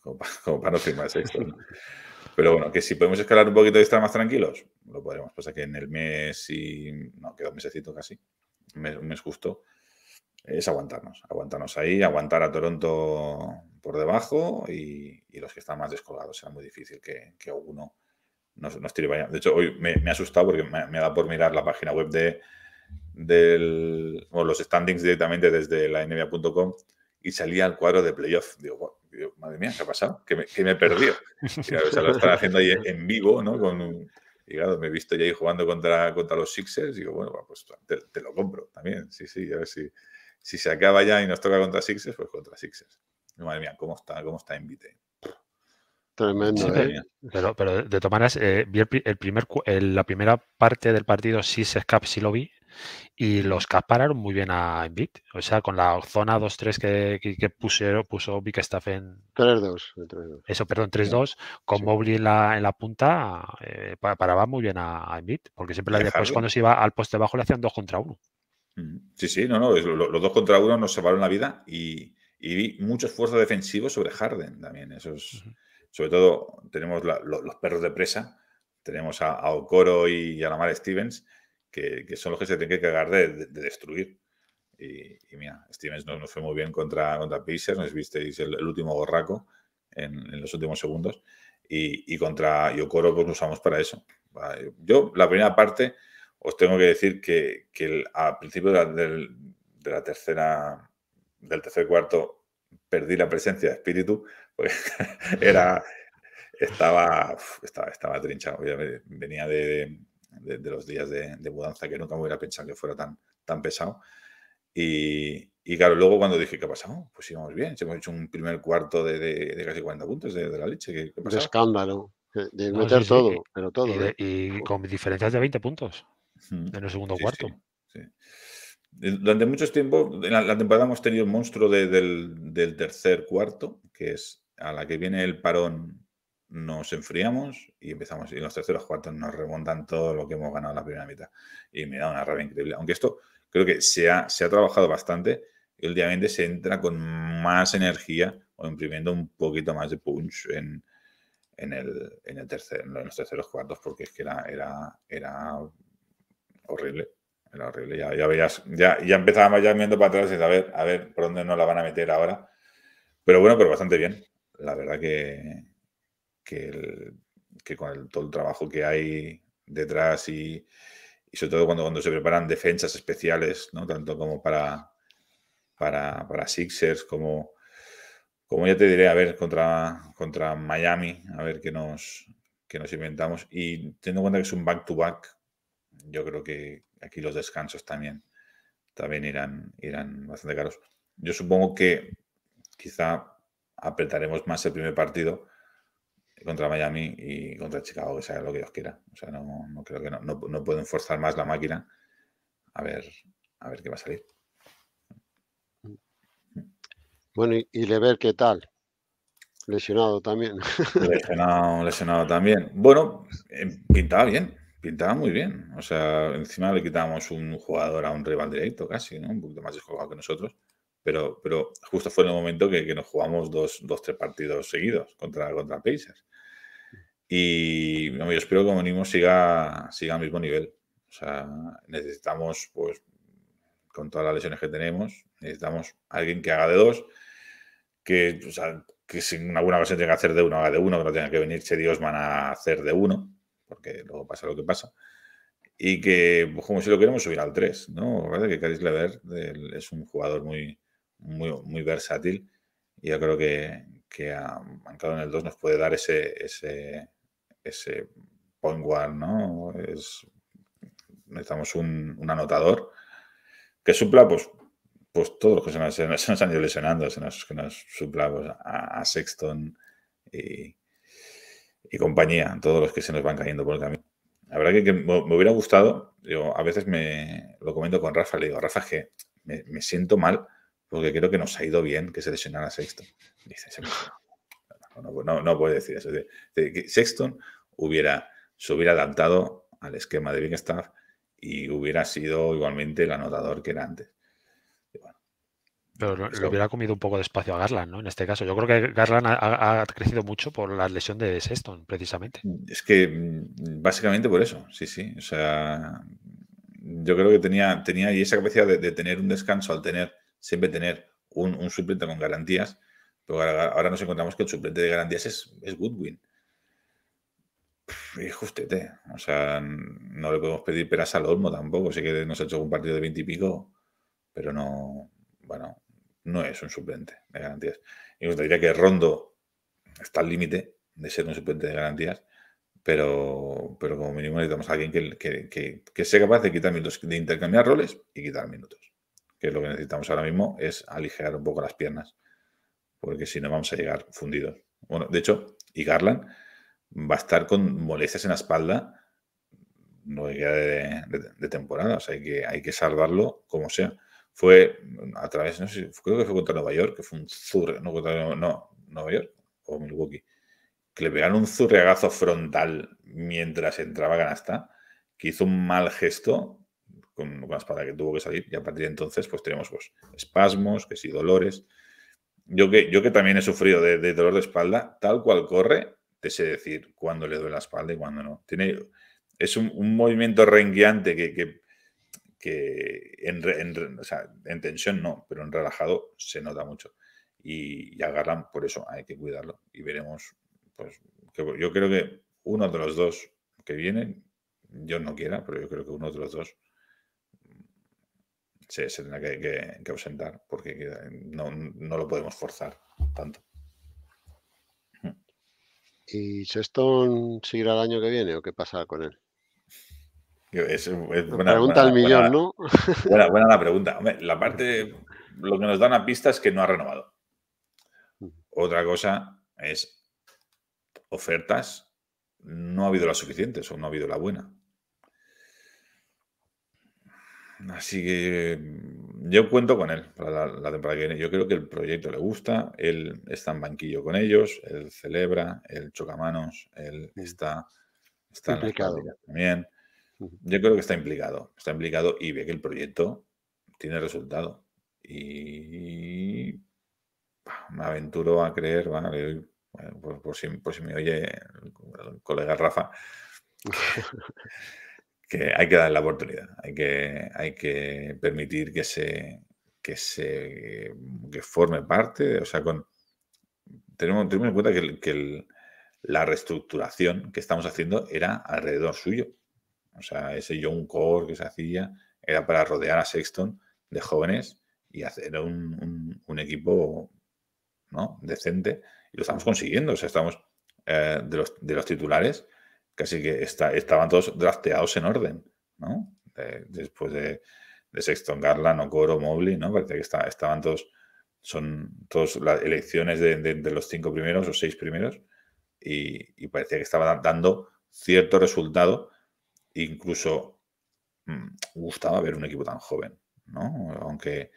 Speaker 2: como para, no firmar sexto. Pero bueno, que si podemos escalar un poquito y estar más tranquilos, lo podremos. Pasa que en el mes y. No, quedó un mesecito casi. Un mes, justo. Es aguantarnos. Aguantarnos ahí, aguantar a Toronto por debajo y, los que están más descolgados. Será muy difícil que, que alguno nos, nos tire vaya. De hecho, hoy me, ha asustado porque me, me ha dado por mirar la página web de del, los standings directamente desde la NBA.com y salía al cuadro de playoff. Digo, madre mía, ¿qué ha pasado? Que me, que me perdió. lo están haciendo ahí en vivo, ¿no? Con y claro, me he visto ya ahí jugando contra, contra los Sixers. Digo, bueno, pues te, lo compro también. Sí, sí, a ver si, se acaba ya y nos toca contra Sixers, pues contra Sixers. madre mía, ¿cómo está, cómo está Invite? Tremendo, ¿eh?
Speaker 3: Pero, pero de todas maneras, eh, vi el, primer, la primera parte del partido, sí se escapa, si lo vi, y los Caps pararon muy bien a Embiid. O sea, con la zona 2-3 que, pusieron, puso Vic Staff en.
Speaker 1: 3-2.
Speaker 3: Eso, perdón, 3-2. Con Mobley en la, punta, eh, paraba muy bien a,
Speaker 2: a Porque siempre la, después, cuando
Speaker 3: se iba al poste bajo, le hacían 2 contra 1.
Speaker 2: Mm, sí, sí, no, no. Los 2 contra 1 nos separaron la vida y, vi mucho esfuerzo defensivo sobre Harden también. Esos, Sobre todo, tenemos los, perros de presa tenemos a, a, Okoro y a Lamar Stevens, que, son los que se tienen que cagar de, de, destruir. Y, mira, Stevens nos, fue muy bien contra, contra Pacers, nos visteis el, último gorraco en, los últimos segundos. Y, y contra Yokoro, pues usamos para eso. Ah, yo, la primera parte, os tengo que decir que, que al principio del, de la tercera, del tercer cuarto, perdí la presencia de espíritu, pues era, estaba, estaba, estaba trinchado. Venía de, de, los días de, mudanza que nunca me hubiera pensado que fuera tan, tan pesado. Y, y claro, luego cuando dije, ¿qué ha pasado? Pues íbamos bien, hemos hecho un primer cuarto de, casi 40 puntos de, la leche. ¿Qué, escándalo, de meter todo, pero todo. ¿eh? Y, con diferencias de
Speaker 3: 20 puntos en
Speaker 2: el segundo cuarto. Eh, durante mucho tiempo, en la, temporada hemos tenido el monstruo del, del, tercer cuarto, que es a la que viene el parón nos enfriamos y empezamos. Y en los terceros cuartos nos remontan todo lo que hemos ganado en la primera mitad. Y me da una rabia increíble. Aunque esto creo que se ha, se ha trabajado bastante y últimamente se entra con más energía o imprimiendo un poquito más de punch en, el, en el en los terceros cuartos porque es que era, era, era horrible. Era horrible. Ya, ya ya, ya empezábamos ya viendo para atrás y a ver, a ver por dónde nos la van a meter ahora. Pero bueno, pero bastante bien. La verdad que, que, el, que con todo el trabajo que hay detrás y, sobre todo cuando, cuando se preparan defensas especiales, ¿no? tanto como para, para, Sixers como, como ya te diré, a ver, contra, contra Miami, a ver qué nos, qué nos inventamos. Y teniendo en cuenta que es un back-to-back, -back, yo creo que aquí los descansos también, también irán, irán bastante caros. Yo supongo que quizá apretaremos más el primer partido contra Miami y contra Chicago, que sea lo que Dios quiera. O sea, no, creo que no, no, pueden forzar más la máquina a ver, a ver qué va a salir.
Speaker 1: Bueno, y, Lever, ¿qué tal? Lesionado
Speaker 2: también. Lesionado, lesionado también. Bueno, eh, pintaba bien, pintaba muy bien. O sea, encima le quitábamos un jugador a un rival directo casi, ¿no? Un poquito más descolgado que nosotros. Pero, pero justo fue en el momento que, nos jugamos dos, dos, tres partidos seguidos contra, contra Pacers. Y yo espero que como siga, siga al mismo nivel. O sea, necesitamos, pues, con todas las lesiones que tenemos, necesitamos alguien que haga de dos, que, o sea, que si en alguna ocasión tenga que hacer de uno, haga de uno, que no tenga que venir Dios van a hacer de uno, porque luego pasa lo que pasa. Y que, pues, como si lo queremos subir al 3, ¿no? Que Caris Lever es un jugador muy, muy, muy versátil. Y yo creo que, que a, en el 2 nos puede dar ese, ese ese point ¿no? Es, necesitamos un, anotador que supla, pues, pues todos los que se nos, han ido lesionando, se nos, que nos supla pues, a, Sexton y, compañía, todos los que se nos van cayendo por el camino. La verdad que, que me, hubiera gustado, Yo a veces me lo comento con Rafa, le digo, Rafa, que me, siento mal porque creo que nos ha ido bien que se lesionara Sexton. Dice, se me, no, no, puede decir eso. Sexton hubiera, se hubiera adaptado al esquema de Staff y hubiera sido igualmente el anotador que era antes.
Speaker 3: Pero lo, hubiera comido un poco de espacio a Garland, ¿no? En este caso. Yo creo que Garland ha, crecido mucho por la lesión de Sexton, precisamente.
Speaker 2: Mm, es que mm, básicamente por eso, sí, sí. O sea, yo creo que tenía, tenía y esa capacidad de, tener un descanso al tener, siempre tener un, un suplente con garantías ahora, nos encontramos que el suplente de garantías es, es Goodwin. Y usted, eh. O sea, no le podemos pedir peras al Olmo tampoco. Sé que nos ha hecho un partido de 20 y pico, pero no. Bueno, no es un suplente de garantías. Y nos diría que Rondo está al límite de ser un suplente de garantías, pero, como mínimo necesitamos a alguien que, que, sea capaz de quitar minutos, de intercambiar roles y quitar minutos. Que es lo que necesitamos ahora mismo es aligerar un poco las piernas porque si no vamos a llegar fundidos. Bueno, de hecho, y Garland va a estar con molestias en la espalda no de, temporada, o sea, hay que, hay que salvarlo como sea. Fue a través, no sé, creo que fue contra Nueva York, que fue un zurre, no contra no, Nueva York o Milwaukee, que le pegaron un zurreagazo frontal mientras entraba Ganasta, que hizo un mal gesto con, la espalda que tuvo que salir, y a partir de entonces, pues tenemos pues, espasmos, que sí, dolores, yo que, yo que también he sufrido de, dolor de espalda, tal cual corre, te sé decir cuándo le duele la espalda y cuándo no. Tiene, es un, movimiento rengueante que, que, en, tensión no, pero en relajado se nota mucho. Y, agarran, por eso hay que cuidarlo. Y veremos, pues yo creo que uno de los dos que vienen, yo no quiera, pero yo creo que uno de los dos se, tendrá que, ausentar porque no, lo podemos forzar tanto.
Speaker 1: ¿Y Sexton seguirá el año que viene o qué pasa con él?
Speaker 2: pregunta al millón, ¿no? Buena, buena la pregunta. la parte, lo que nos dan a pista es que no ha renovado. Mm. Otra cosa es ofertas, no ha habido las suficientes o no ha habido la buena. Así que mm, yo cuento con él para la, temporada que viene. Yo creo que el proyecto le gusta, él está en banquillo con ellos, él celebra, él choca manos, él está, está implicado. también. Yo creo que está implicado, está implicado y ve que el proyecto tiene resultado. Y me aventuro a creer, por, si, por si me oye el colega Rafa. que hay que dar la oportunidad, hay que, hay que permitir que se, que se que forme parte, o sea, con, tenemos, tenemos en cuenta que, que la reestructuración que estamos haciendo era alrededor suyo. O sea, ese young core que se hacía era para rodear a Sexton de jóvenes y hacer un, un, equipo ¿no? decente. Y lo estamos consiguiendo. O sea, estamos eh, de, los, de los titulares Casi que está, estaban todos drafteados en orden, ¿no? después de, Sexton Garland, Okoro, Mobley, ¿no? Parece que está, estaban todos, son todas las elecciones de, los cinco primeros o seis primeros y, parecía que estaba dando cierto resultado. Incluso mm, gustaba ver un equipo tan joven, ¿no? Aunque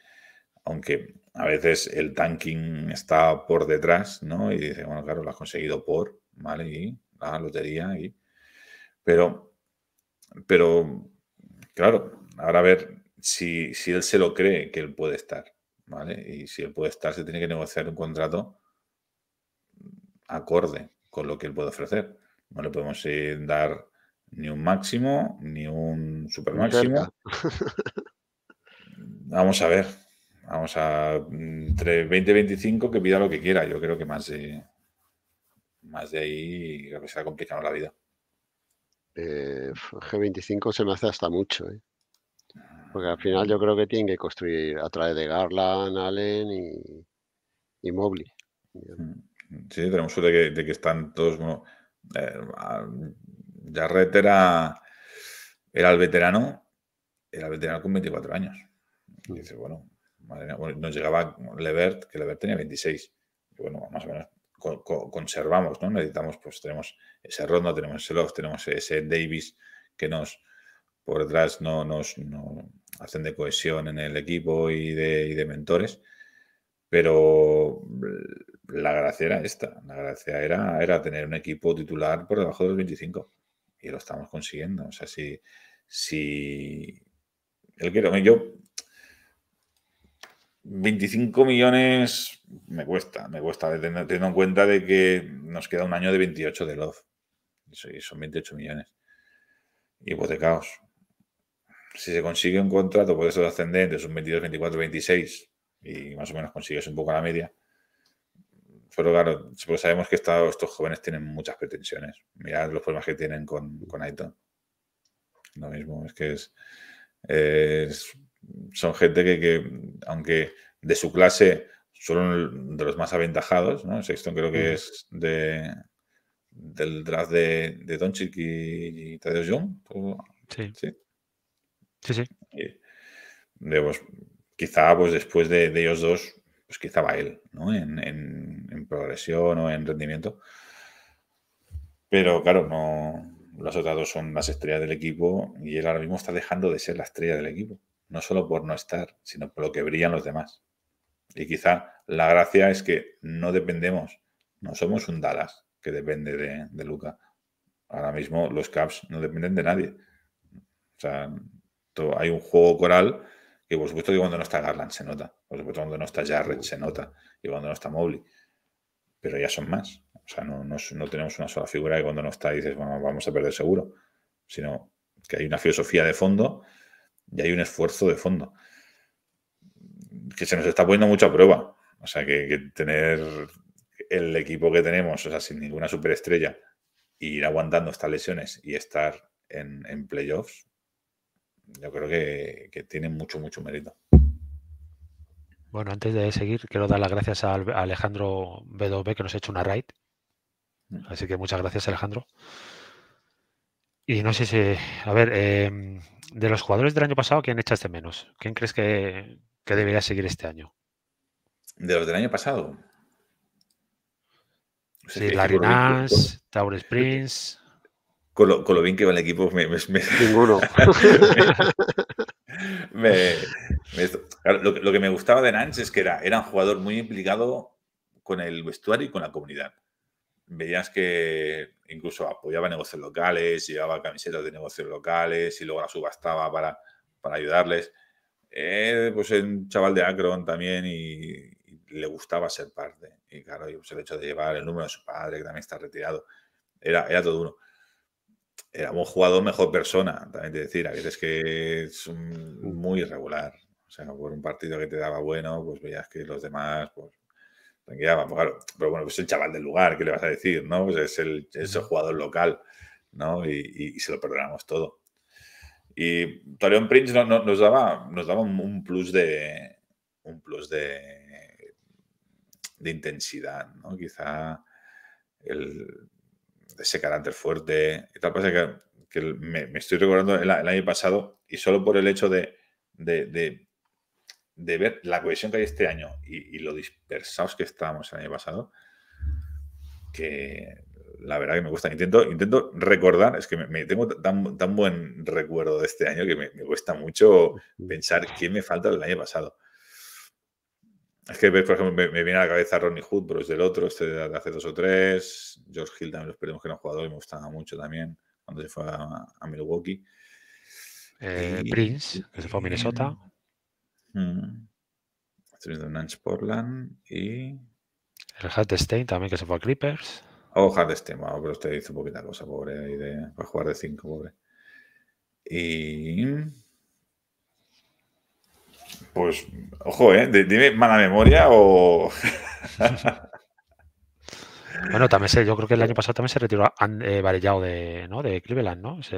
Speaker 2: aunque a veces el tanking está por detrás, ¿no? Y dice, bueno, claro, lo has conseguido por, ¿vale? Y la lotería y pero, pero claro, ahora a ver si, él se lo cree que él puede estar, ¿vale? Y si él puede estar, se tiene que negociar un contrato acorde con lo que él puede ofrecer. No le podemos eh, dar ni un máximo, ni un super máximo. Vamos a ver. Vamos a mm, entre 20 y 25 que pida lo que quiera. Yo creo que más de, más de ahí creo que ha complicado la vida eh, G25 se me hace hasta mucho, ¿eh?
Speaker 1: ah, Porque al final yo creo que tienen que construir a través de
Speaker 2: Garland, Allen y, y Mobley. Mm, mm, sí, tenemos suerte de que, están todos, bueno, eh, Jarrett era, era el veterano, era el veterano con 24 años. Mm. bueno, nos llegaba Levert, que Levert tenía 26. bueno, más o menos conservamos, ¿no? Necesitamos, pues tenemos ese Rondo, tenemos ese loft, tenemos ese Davis que nos, por detrás, no, nos hacen de cohesión en el equipo y de, mentores. Pero la gracia era esta, la gracia era, era tener un equipo titular por debajo de los 25 y lo estamos consiguiendo. O sea, si, si él quiere, yo 25 millones me cuesta, me cuesta, teniendo en cuenta de que nos queda un año de 28 de LOD. Y son 28 millones. Hipotecaos. Si se consigue un contrato por esos ascendentes, son 22, 24, 26, y más o menos consigues un poco la media. Pero claro, pues sabemos que estos jóvenes tienen muchas pretensiones. Mirad los problemas que tienen con, con Lo mismo, es que es son gente que, aunque de su clase, son de los más aventajados, ¿no? Sexton creo que es de, del draft de, de Doncic y, Tadeo Sí. Sí, pues, quizá pues después de, ellos dos, pues quizá va él, ¿no? En, progresión o en rendimiento. Pero claro, no, los otros dos son las estrellas del equipo y él ahora mismo está dejando de ser la estrella del equipo no solo por no estar, sino por lo que brillan los demás. Y quizá la gracia es que no dependemos, no somos un Dallas que depende de, Luca. Ahora mismo los Caps no dependen de nadie. O sea, hay un juego coral que por supuesto que cuando no está Garland se nota, por supuesto cuando no está Jarrett se nota y cuando no está Mobley. Pero ya son más. O sea, no, no, tenemos una sola figura y cuando no está dices, vamos a perder seguro, sino que hay una filosofía de fondo y hay un esfuerzo de fondo que se nos está poniendo mucha prueba. O sea, que, tener el equipo que tenemos, o sea, sin ninguna superestrella, y ir aguantando estas lesiones y estar en, playoffs, yo creo que, tiene mucho, mucho mérito.
Speaker 3: Bueno, antes de seguir, quiero dar las gracias a Alejandro B2B que nos ha hecho una raid. Mm. Así que muchas gracias, Alejandro. Y no sé si, a ver, em, de los jugadores del año pasado, ¿quién echas de menos? ¿Quién crees que, debería seguir este
Speaker 2: año? De los del año pasado. sí, Larry Nance, Taurus Prince. Con lo, bien que va el equipo, me, Ninguno. lo, que me gustaba de Nance es que era, era un jugador muy implicado con el vestuario y con la comunidad veías que incluso apoyaba negocios locales, llevaba camisetas de negocios locales y luego la subastaba para, para ayudarles. Eh, pues es un chaval de Akron también y, le gustaba ser parte. Y claro, pues el hecho de llevar el número de su padre, que también está retirado, era, todo uno. Era un jugador mejor persona, también te decir, a veces que es mm. muy irregular. O sea, por un partido que te daba bueno, pues veías que los demás, pues claro. Pero bueno, es el chaval del lugar, ¿qué le vas a decir? ¿no? Pues es, el, jugador local, ¿no? Y, se lo perdonamos todo. Y Torreón Prince nos, daba, nos daba un plus de. un plus de. de intensidad, ¿no? Quizá ese carácter fuerte. Y tal pasa que, me, estoy recordando el, año pasado, y solo por el hecho de de ver la cohesión que hay este año y, lo dispersados que estábamos el año pasado, que la verdad que me gusta, Intento, intento recordar, es que me, tengo tan, buen recuerdo de este año que me, cuesta mucho pensar quién me falta del año pasado. Es que, por ejemplo, me, viene a la cabeza Ronnie Hood, pero es del otro, este de hace dos o tres. George Hill también los perdimos que era un jugador y me gustaba mucho también cuando se fue a, Milwaukee. Eh, Prince, que se fue a Minnesota. Mm. Portland y. El también que se fue a Clippers. Oh, Hattestein, wow, pero usted hizo poquita cosa, pobre, ahí de, para jugar de 5, pobre. Y. Pues, ojo, ¿eh? Dime mala memoria o.
Speaker 3: Bueno, también sé, yo creo que el año pasado también se retiró eh, de, ¿no? de Cleveland, ¿no? sí,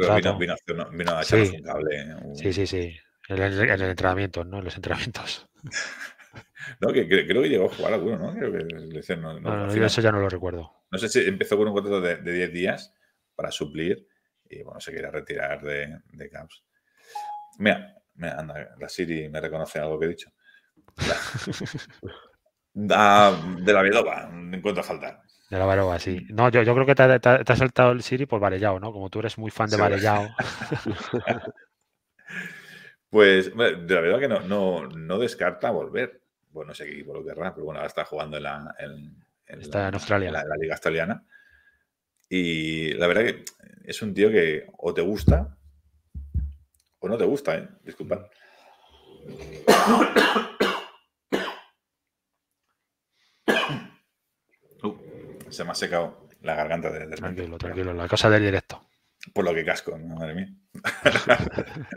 Speaker 3: pero vino, vino,
Speaker 2: vino, a echarnos un cable.
Speaker 3: Sí, sí, sí. En, el, entrenamiento, ¿no? En los entrenamientos.
Speaker 2: no, que, creo que llegó a jugar alguno, ¿no? eso ya no lo recuerdo. No sé si empezó con un contrato de, 10 días para suplir y bueno, se quería retirar de, de Caps. Mira, anda, la Siri me reconoce algo que he dicho. Ah, de la Vedova, me encuentro a faltar.
Speaker 3: De la Vedova, sí. Mm. No, yo, creo que te, ha saltado el Siri por Varellao, ¿no? Como tú eres muy fan de sí,
Speaker 2: Pues de la verdad que no, no, descarta volver. Bueno, no sé qué equipo lo querrá, pero bueno, ahora está jugando en la, Australia. La, Liga Australiana. Y la verdad que es un tío que o te gusta o no te gusta, ¿eh? Disculpad. Uh, se me ha secado la garganta del directo. Tranquilo, tranquilo, la
Speaker 3: cosa del directo.
Speaker 2: Por lo que casco, madre mía.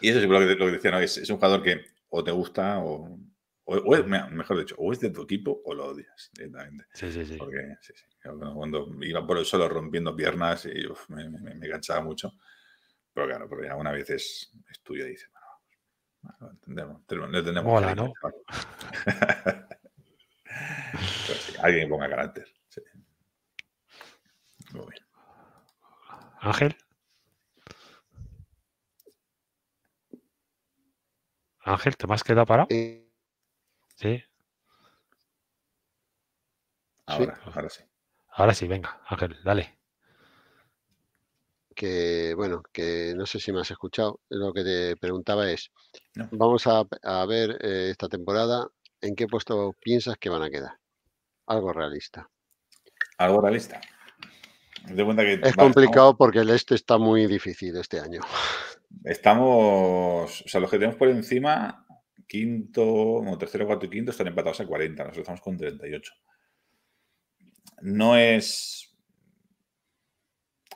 Speaker 2: Y eso es lo que, lo que decía, ¿no? es, es, un jugador que o te gusta o, o, es, mejor dicho, o es de tu equipo o lo odias directamente. Sí, sí, sí. Porque sí, sí. cuando iba por el suelo rompiendo piernas y me, me, mucho. Pero claro, porque alguna vez es, es tuyo y dices, bueno, entendemos, lo entendemos. Hola,
Speaker 3: ¿no?
Speaker 2: sí, alguien ponga carácter.
Speaker 3: Muy bien. Ángel. Ángel, ¿te más has quedado parado? sí. Ahora, sí. ahora sí. venga, Ángel, dale.
Speaker 1: Que bueno, que no sé si me has escuchado. Lo que te preguntaba es: vamos a, ver eh, esta temporada, ¿en qué puesto piensas que van a quedar? Algo realista. Algo realista.
Speaker 2: es complicado
Speaker 1: porque el este está muy
Speaker 2: difícil este año. Estamos, o sea, los que tenemos por encima, quinto, bueno, tercero, cuarto y quinto están empatados a 40, nosotros estamos con 38. No es...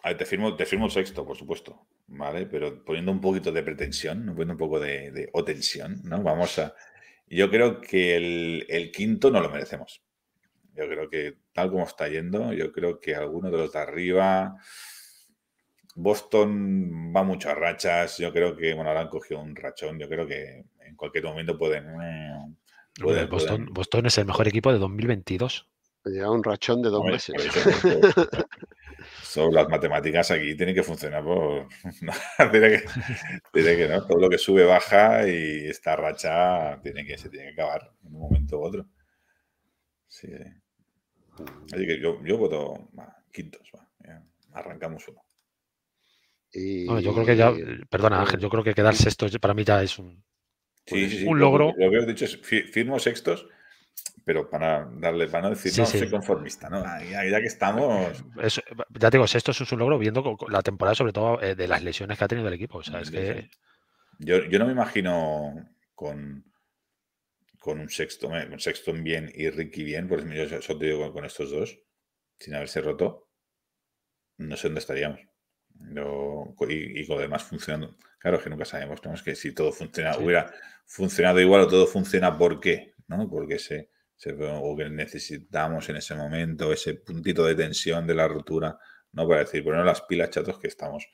Speaker 2: A ver, te firmo, te sexto, por supuesto, ¿vale? Pero poniendo un poquito de pretensión, poniendo un poco de, o tensión, ¿no? Vamos a... Yo creo que el, el quinto no lo merecemos. Yo creo que tal como está yendo, yo creo que alguno de los de arriba Boston va mucho a rachas. Yo creo que, bueno, ahora han cogido un rachón. Yo creo que en cualquier momento pueden. Eh, Boston,
Speaker 3: Boston es el mejor equipo de 2022.
Speaker 2: Pues lleva un rachón de dos meses. Son las matemáticas aquí tienen que funcionar por. tiene, que, ¿no? Todo lo que sube, baja y esta racha tiene que, se tiene que acabar en un momento u otro. Sí. Así que yo, yo voto quintos. Va, Arrancamos uno yo creo que ya,
Speaker 3: eh, perdona Ángel, yo creo que quedar sexto para mí ya es un,
Speaker 2: sí, pues, sí, un logro. Lo que he dicho es, firmo sextos, pero para darle, para no decir, no, soy conformista, ¿no? Ya, ya que estamos.
Speaker 3: ya te digo, sexto es un logro viendo la temporada, sobre todo eh, de las lesiones que ha tenido el equipo. O que...
Speaker 2: yo, yo, no me imagino con, con un sexto, un sexto bien y Ricky bien, por yo, yo te con, estos dos, sin haberse roto, no sé dónde estaríamos y, con lo demás funcionando. Claro, que nunca sabemos, tenemos que si todo funciona, hubiera funcionado igual o todo funciona, ¿por qué? ¿No? Porque se, o que necesitamos en ese momento ese puntito de tensión de la rotura, ¿no? Para decir, bueno las pilas, chatos, que estamos,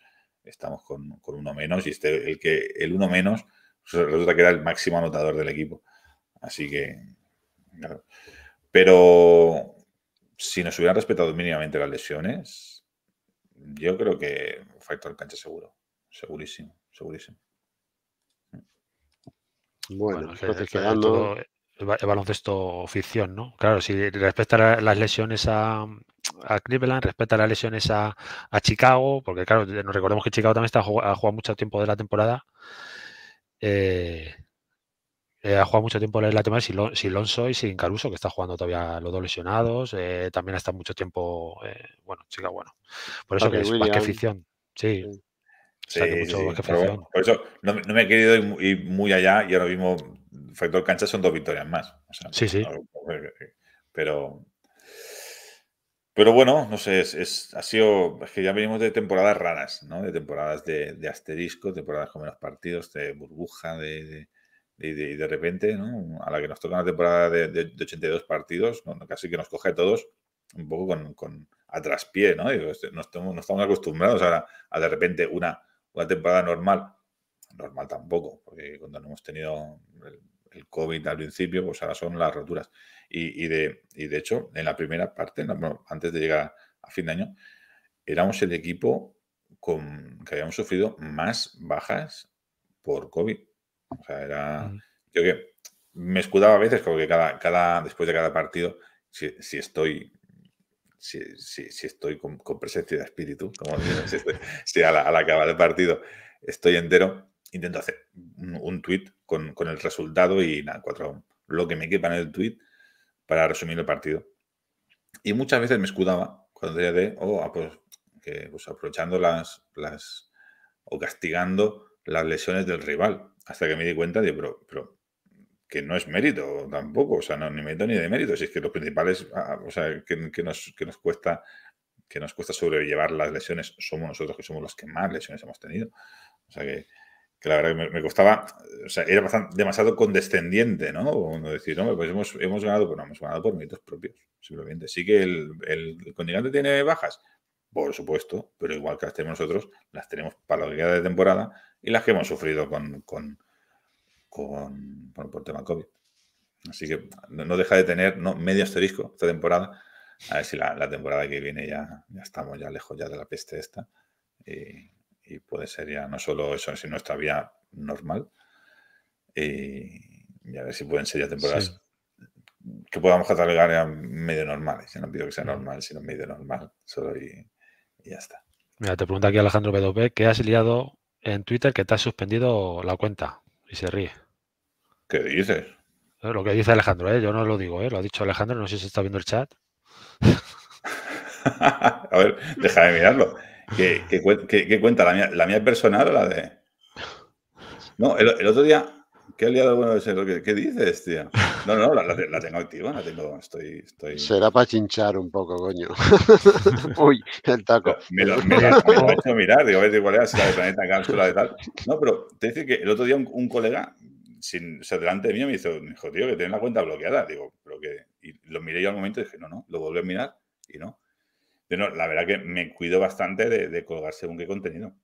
Speaker 2: estamos con, uno menos y este, el que el uno menos pues resulta que era el máximo anotador del equipo. Así que, Pero si nos hubieran respetado mínimamente las lesiones, yo creo que factor cancha seguro. Segurísimo, segurísimo. Bueno, Todo
Speaker 3: el baloncesto ficción, ¿no? Claro, si respeta las lesiones a, Cleveland, respeta las lesiones a, Chicago, porque claro, nos recordemos que Chicago también está, ha jugado mucho tiempo de la temporada. Eh, eh, ha jugado mucho tiempo la la sin, sin Lonso y sin Caruso, que está jugando todavía los dos lesionados. Eh, también ha estado mucho tiempo, eh, bueno, chica, bueno.
Speaker 2: Por eso que es más que ficción. Sí. sí. por eso no, me he querido ir, muy allá y ahora mismo factor cancha son dos victorias más. sí, sí. pero, pero bueno, no sé, es, ha sido, que ya venimos de temporadas raras, ¿no? De temporadas de, asterisco, temporadas con menos partidos, de burbuja, de y de, repente, a la que nos toca una temporada de, 82 partidos, casi que nos coge a todos un poco con, con a traspié, ¿no? Este, estamos, acostumbrados a, de repente una, temporada normal. Normal tampoco, porque cuando no hemos tenido el, COVID al principio, pues ahora son las roturas. Y, de, y de hecho, en la primera parte, antes de llegar a fin de año, éramos el equipo con, que habíamos sufrido más bajas por COVID. O sea, era. Yo que me escudaba a veces, como que cada, cada, después de cada partido, si, si estoy. Si, si, estoy con, presencia de espíritu, como si, a la al, acabar el partido estoy entero, intento hacer un, tweet con, con, el resultado y nada, cuatro, lo que me quepa en el tweet para resumir el partido. Y muchas veces me escudaba cuando decía de, oh, ah, pues, pues aprovechando las, las, o castigando las lesiones del rival. Hasta que me di cuenta, de pero, pero que no es mérito tampoco, o sea, no, ni mérito ni de mérito, si es que los principales, ah, ah, o sea, que, nos, que, nos, cuesta que nos cuesta sobrellevar las lesiones somos nosotros que somos los que más lesiones hemos tenido. O sea que, la verdad que me, costaba, o sea, era bastante, demasiado condescendiente, ¿no? Uno decir, hombre, pues hemos, hemos ganado, pero no, hemos ganado por méritos propios, simplemente. Sí que el, el, tiene bajas, por supuesto, pero igual que las tenemos nosotros, las tenemos para lo que queda de temporada y las que hemos sufrido con, con, con por tema COVID. Así que no deja de tener medio asterisco esta temporada. A ver si la, temporada que viene ya, ya, estamos ya lejos ya de la peste esta. Y, puede ser ya no solo eso, sino esta vía normal. Y, a ver si pueden ser ya temporadas que podamos catalogar a medio normales. no pido que sea mm. normal, sino medio normal. Solo y ya está.
Speaker 3: Mira, te pregunta aquí Alejandro B2B, qué has liado en Twitter que te ha suspendido la cuenta? Y se ríe. ¿Qué dices? Eh, lo que dice Alejandro, eh, yo no lo digo, eh, lo ha dicho Alejandro, no sé si está viendo el chat.
Speaker 2: A ver, déjame mirarlo. ¿Qué, cuenta? ¿La mía, ¿La mía, es personal o la de.? No, el, otro día. ¿Qué ha liado bueno de ¿Qué, dices, tío? No, no, la, la, tengo activa, la tengo, estoy,
Speaker 1: Será para chinchar un
Speaker 2: poco, coño. Uy, el taco. Me lo, me lo, he hecho mirar, digo, a ver de cuál era, si la de Planeta Cápsula de tal. No, pero te dice que el otro día un, colega, sin, o sea, delante de mí me hizo, me dijo, tío, que tenés la cuenta bloqueada. Digo, pero que... Y lo miré yo al momento y dije, no, no, lo volví a mirar y no. Yo no, la verdad que me cuido bastante de, de colgar según qué contenido.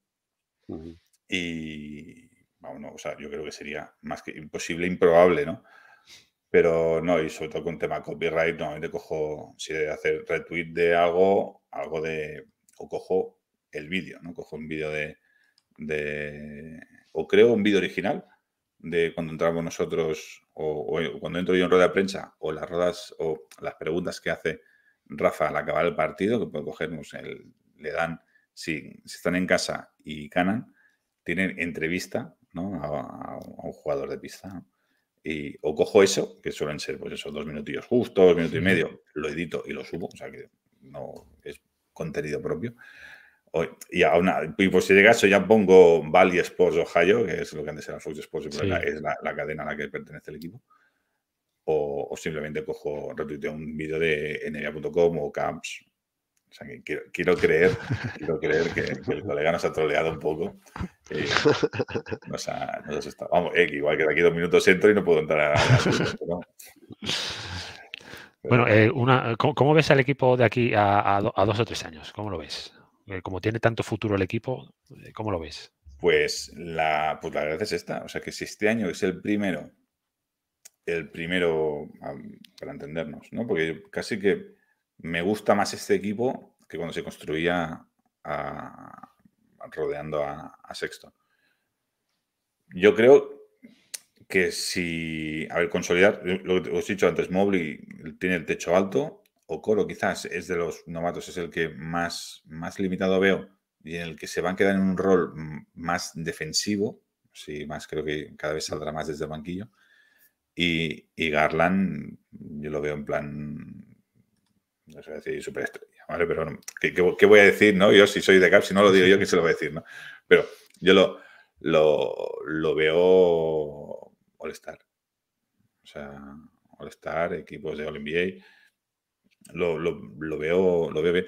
Speaker 2: Y, bueno, o sea, yo creo que sería más que imposible, improbable, ¿no? Pero no, y sobre todo con tema copyright, normalmente cojo, si de hacer retweet de algo, algo de, o cojo el vídeo, ¿no? Cojo un vídeo de, de, o creo un vídeo original de cuando entramos nosotros, o, cuando entro yo en rueda de prensa, o las ruedas, o las preguntas que hace Rafa al acabar el partido, que puede cogernos, pues, el, le dan, si, están en casa y ganan, tienen entrevista ¿no? a, a un jugador de pista. ¿no? Y, o cojo eso, que suelen ser pues esos dos minutillos justos, minutos y medio, lo edito y lo subo, o sea que no es contenido propio. y, por pues si llega eso ya pongo Valley Sports Ohio, que es lo que antes era Fox Sports, pero es la, cadena a la que pertenece el equipo. O, o simplemente cojo, retuiteo un vídeo de NBA.com o Camps quiero, creer, quiero que, el colega nos ha troleado un poco. Eh, Vamos, eh, igual que de aquí dos minutos entro y no puedo entrar a,
Speaker 3: Bueno, eh, ¿cómo, ves al equipo de aquí a, dos o tres años? ¿Cómo lo ves? como tiene tanto futuro el equipo, ¿cómo
Speaker 2: lo ves? Pues la, pues verdad es esta. O sea, que si este año es el primero, el primero, para entendernos, ¿no? Porque casi que me gusta más este equipo que cuando se construía rodeando a, Sexton. Yo creo que si, a ver, consolidar, eh, lo que os he dicho antes, Mobley tiene el techo alto, O Coro quizás es de los novatos, es el que más, más limitado veo y en el que se van a quedar en un rol más defensivo, sí, más creo que cada vez saldrá más desde el banquillo, y Garland yo lo veo en plan no sé decir superestrella, ¿vale? Pero ¿qué, voy a decir, no? Yo si soy de Cap, si no lo digo yo, ¿qué se lo voy a decir, Pero yo lo, lo, veo All-Star. O sea, all equipos de all lo, veo, lo veo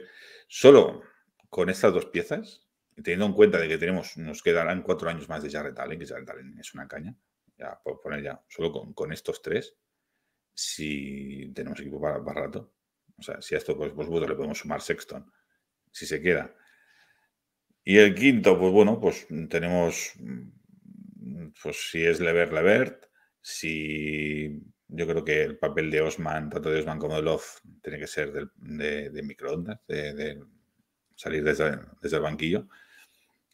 Speaker 2: Solo con estas dos piezas, teniendo en cuenta de que tenemos, nos quedarán cuatro años más de Jarrett Allen, que Jarrett es una caña, ya por poner ya, solo con, estos tres, si tenemos equipo para, para rato, o sea, si a esto, pues, pues le podemos sumar Sexton, si se queda. Y el quinto, pues bueno, pues tenemos, mm, pues si es Levert, Levert, si yo creo que el papel de Osman, tanto de Osman como de Love, tiene que ser de, microondas, de, salir desde, el banquillo.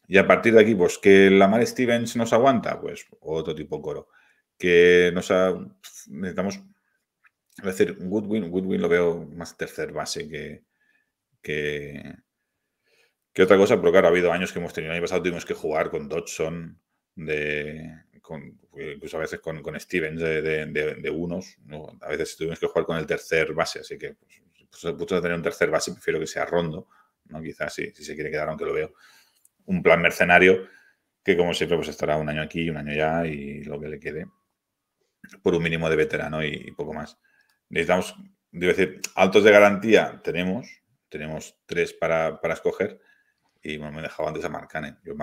Speaker 2: Y a partir de aquí, pues que la Lamar Stevens nos aguanta, pues otro tipo de coro. Que nos necesitamos es decir, Goodwin, Goodwin lo veo más tercer base que, que, otra cosa, pero claro, ha habido años que hemos tenido, el año pasado tuvimos que jugar con Dodson, de, incluso a veces con, Stevens de, unos, a veces tuvimos que jugar con el tercer base, así que pues pues, pues, pues, tener un tercer base, prefiero que sea Rondo, ¿no? quizás si, si se quiere quedar, aunque lo veo. Un plan mercenario que como siempre pues estará un año aquí, un año allá y lo que le quede por un mínimo de veterano y poco más necesitamos, debo decir, altos de garantía tenemos, tenemos tres para, escoger y me dejaba antes a Marcanen. Yo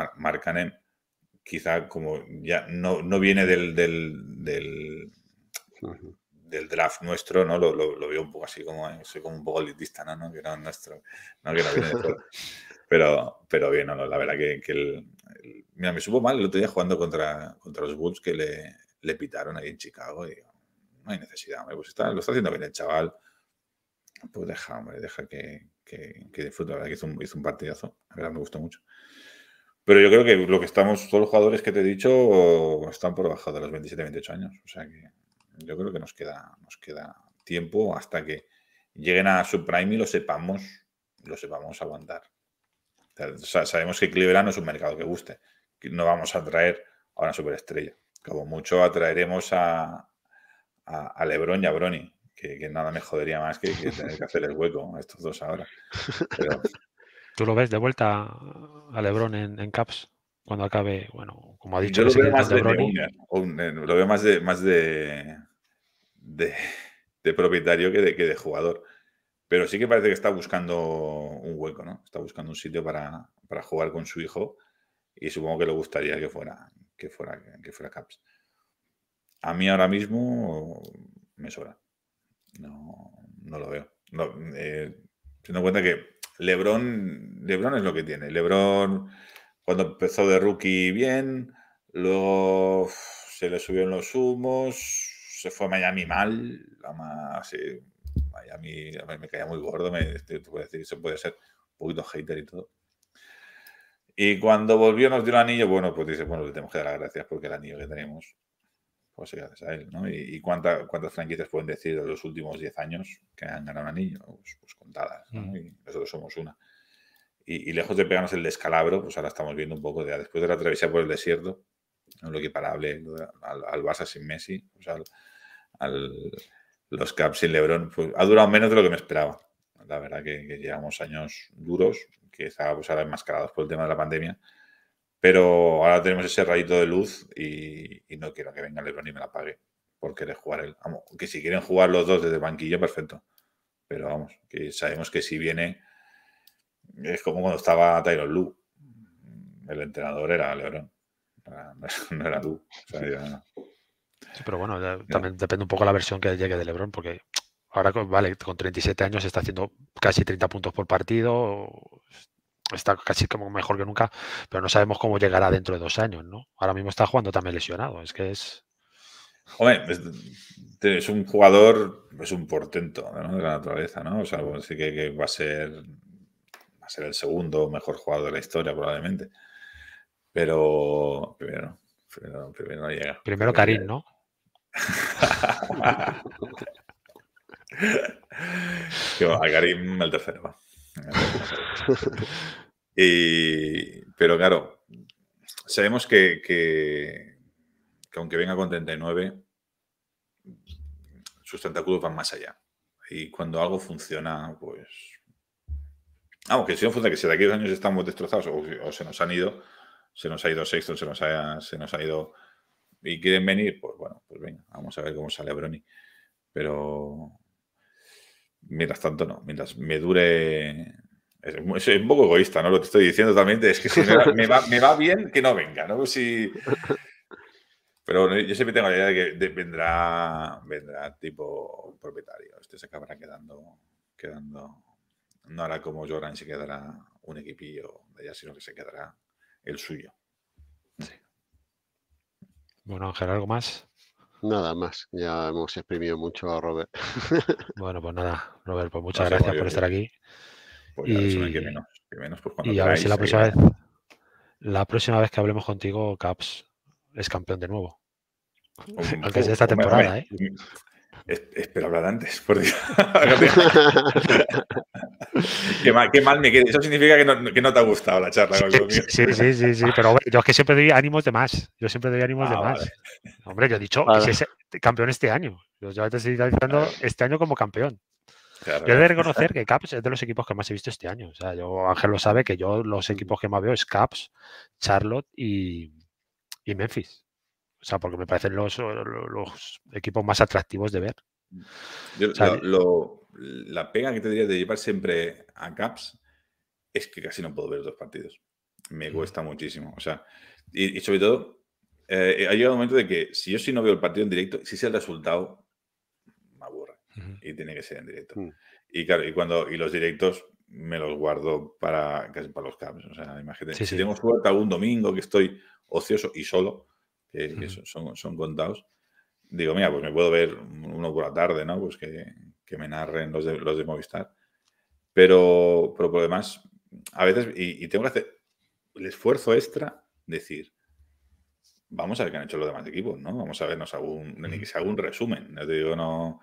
Speaker 2: quizá como ya no, viene del, del, draft nuestro, ¿no? Lo, veo un poco así eh, como, un poco elitista, ¿no? ¿no? Que no, nuestro, viene pero, pero bien, la verdad que, que me supo mal el otro día jugando contra, los Bulls que le, le pitaron ahí en Chicago hay necesidad, hombre, pues lo está haciendo bien el chaval. Pues deja, hombre, deja que, que, que disfrute. que hizo un, partidazo, la verdad me gustó mucho. Pero yo creo que lo que estamos, todos los jugadores que te he dicho, están por debajo de los 27, 28 años. O sea que yo creo que nos queda, nos queda tiempo hasta que lleguen a subprime y lo sepamos, lo sepamos aguantar. sabemos que Cleveland no es un mercado que guste. No vamos a traer a una superestrella. Como mucho atraeremos a, a, Lebron y a Bronny, que, nada me jodería más que, que tener que hacer el hueco a estos dos ahora.
Speaker 3: ¿Tú lo ves de vuelta a Lebron en, Caps? Cuando acabe, bueno, como ha dicho... Yo lo eh, veo más de,
Speaker 2: lo veo más de, de, propietario que de, que de jugador. Pero sí que parece que está buscando un hueco, ¿no? Está buscando un sitio para, para jugar con su hijo y supongo que le gustaría que fuera, que fuera, que fuera Caps a mí ahora mismo me sobra. No, no lo veo. No, eh, teniendo en cuenta que Lebron, Lebron es lo que tiene. Lebron, cuando empezó de rookie, bien. Luego se le en los humos. Se fue a Miami mal. la Miami, me caía muy gordo. Me, este, decir, puede ser un poquito hater y todo. Y cuando volvió nos dio el anillo, bueno, pues dice, bueno, le tenemos que dar las gracias porque el anillo que tenemos pues, él, ¿no? ¿Y, cuántas franquicias pueden decir de los últimos 10 años que han ganado un anillo? Pues, pues contadas, mm. nosotros somos una. Y, lejos de pegarnos el descalabro, pues ahora estamos viendo un poco de, después de la travesía por el desierto, ¿no? lo equiparable al, al Barça sin Messi, pues al, al, los Caps sin Lebron, pues ha durado menos de lo que me esperaba. La verdad que, que llevamos años duros, que estábamos pues, ahora enmascarados por el tema de la pandemia, pero ahora tenemos ese rayito de luz y, no quiero que venga LeBron y me la pague por querer jugar él. Vamos, que si quieren jugar los dos desde el banquillo, perfecto. Pero vamos, que sabemos que si viene, es como cuando estaba Tyron Lu. El entrenador era LeBron. No era tú. pero bueno,
Speaker 3: también depende un poco la versión que llegue de LeBron, porque ahora, vale, con 37 años está haciendo casi 30 puntos por partido, está casi como mejor que nunca, pero no sabemos cómo llegará dentro de dos años, ¿no? Ahora mismo está jugando también lesionado, es que es...
Speaker 2: Hombre, es, un jugador, es un portento de la naturaleza, ¿no? O sea, pues sí que, va a ser va a ser el segundo mejor jugador de la historia probablemente, pero primero, primero, no llega. Primero Karim, ¿no? a Karim el tercero. va. pero claro, sabemos que, aunque venga con 39, sus tentáculos van más allá. Y cuando algo funciona, pues... aunque si no funciona, que si de aquí a dos años estamos destrozados o, se nos han ido, se nos ha ido Sexton, se nos ha, se nos ha ido... ¿Y quieren venir? Pues bueno, pues venga, vamos a ver cómo sale a Brony. Pero Mientras tanto, no. Mientras me dure. Es, un poco egoísta, ¿no? Lo que estoy diciendo también es que si me, va, bien que no venga, ¿no? Pero bueno, yo siempre tengo la idea de que vendrá, vendrá tipo propietario. Este se acabará quedando, quedando. No hará como Jordan se quedará un equipillo de allá, sino que se quedará el suyo. Sí.
Speaker 3: Bueno, Ángel, ¿algo más?
Speaker 1: Nada más, ya hemos exprimido mucho a Robert. Bueno, pues nada, Robert, pues muchas gracias, por estar aquí.
Speaker 2: Pues y, a que menos, que menos pues cuando y a ver si la próxima vez,
Speaker 3: la próxima vez que hablemos contigo, Caps es campeón de nuevo. Pues Aunque sea esta pues temporada, ¿eh? Mm,
Speaker 2: es, espero hablar antes. Porque... qué, mal, qué, mal, me quede. Eso significa que no, te ha gustado la charla. Sí, sí, sí,
Speaker 3: sí, sí, Pero hombre, yo es que siempre doy ánimos de más. Yo siempre doy ánimos ah, de más. Hombre, yo he dicho que es campeón este año. Yo ya te estoy realizando este año como campeón. Yo he de reconocer que Caps es de los equipos que más he visto este año. O sea, yo, Ángel lo sabe, que yo los equipos que más veo es Caps, Charlotte y Memphis. O sea, porque me parecen los, los, equipos más atractivos de ver. Mm.
Speaker 2: Yo, lo, la pega que tendría de llevar siempre a Caps es que casi no puedo ver dos partidos. Me mm. cuesta muchísimo. O sea, y, sobre todo, eh, ha llegado un momento de que si yo sí no veo el partido en directo, si sea el resultado, me aburre. Y tiene que ser en directo. Mm. Y claro, y cuando y los directos me los guardo para casi para los caps. O sea, imagínate. si tengo suerte algún domingo que estoy ocioso y solo, que, son, son, son, contados, digo, mira, pues me puedo ver uno por la tarde, ¿no? Pues que, que me narren los de, los de Movistar. Pero, pero por demás, a veces, y, tengo que hacer el esfuerzo extra, decir, vamos a ver qué han hecho los demás equipos, ¿no? Vamos a vernos algún, que algún resumen, te digo, no...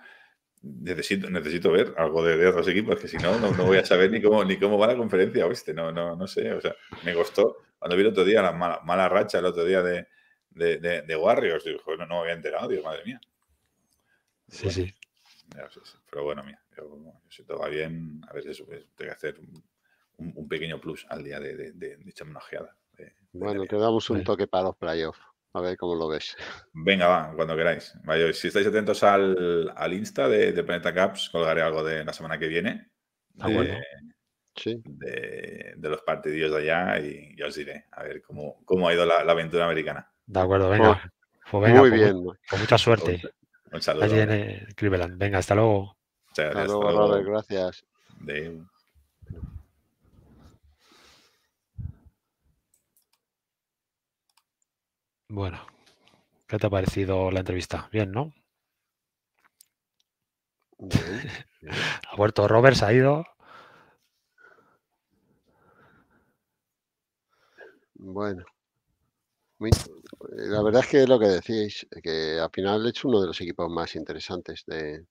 Speaker 2: Necesito, necesito ver algo de, otros equipos, que si no, no, voy a saber ni cómo, ni cómo va la conferencia viste no, no, no sé, o sea, me costó, cuando vi el otro día la mala racha, el otro día de, de, de, Warriors. no, me había enterado, Dios, madre mía. Sí, sí. Pero bueno, mira, yo, si todo va bien, a ver, eso, pues, tengo que hacer un, pequeño plus al día de, de, echarme bueno, te damos un toque para los playoffs. A ver cómo lo ves. Venga, va, cuando queráis. si estáis atentos al, Insta de, Planeta Caps, colgaré algo de la semana que viene. de, sí. de, los partidos de allá y yo os diré a ver cómo, ha ido la aventura americana. De
Speaker 3: acuerdo, venga. Pues, pues muy pues bien. Con mucha suerte.
Speaker 1: Muchas
Speaker 2: gracias, Allí en
Speaker 3: eh, Cleveland. Venga, hasta luego.
Speaker 1: Hasta
Speaker 2: luego, Robert,
Speaker 1: gracias.
Speaker 3: Bueno, ¿qué te ha parecido la entrevista? Bien, ¿no? ha vuelto Robert, se ha ido.
Speaker 1: Bueno. Muy... Eh, la verdad es que lo que decís, que al final es uno de los equipos más interesantes de,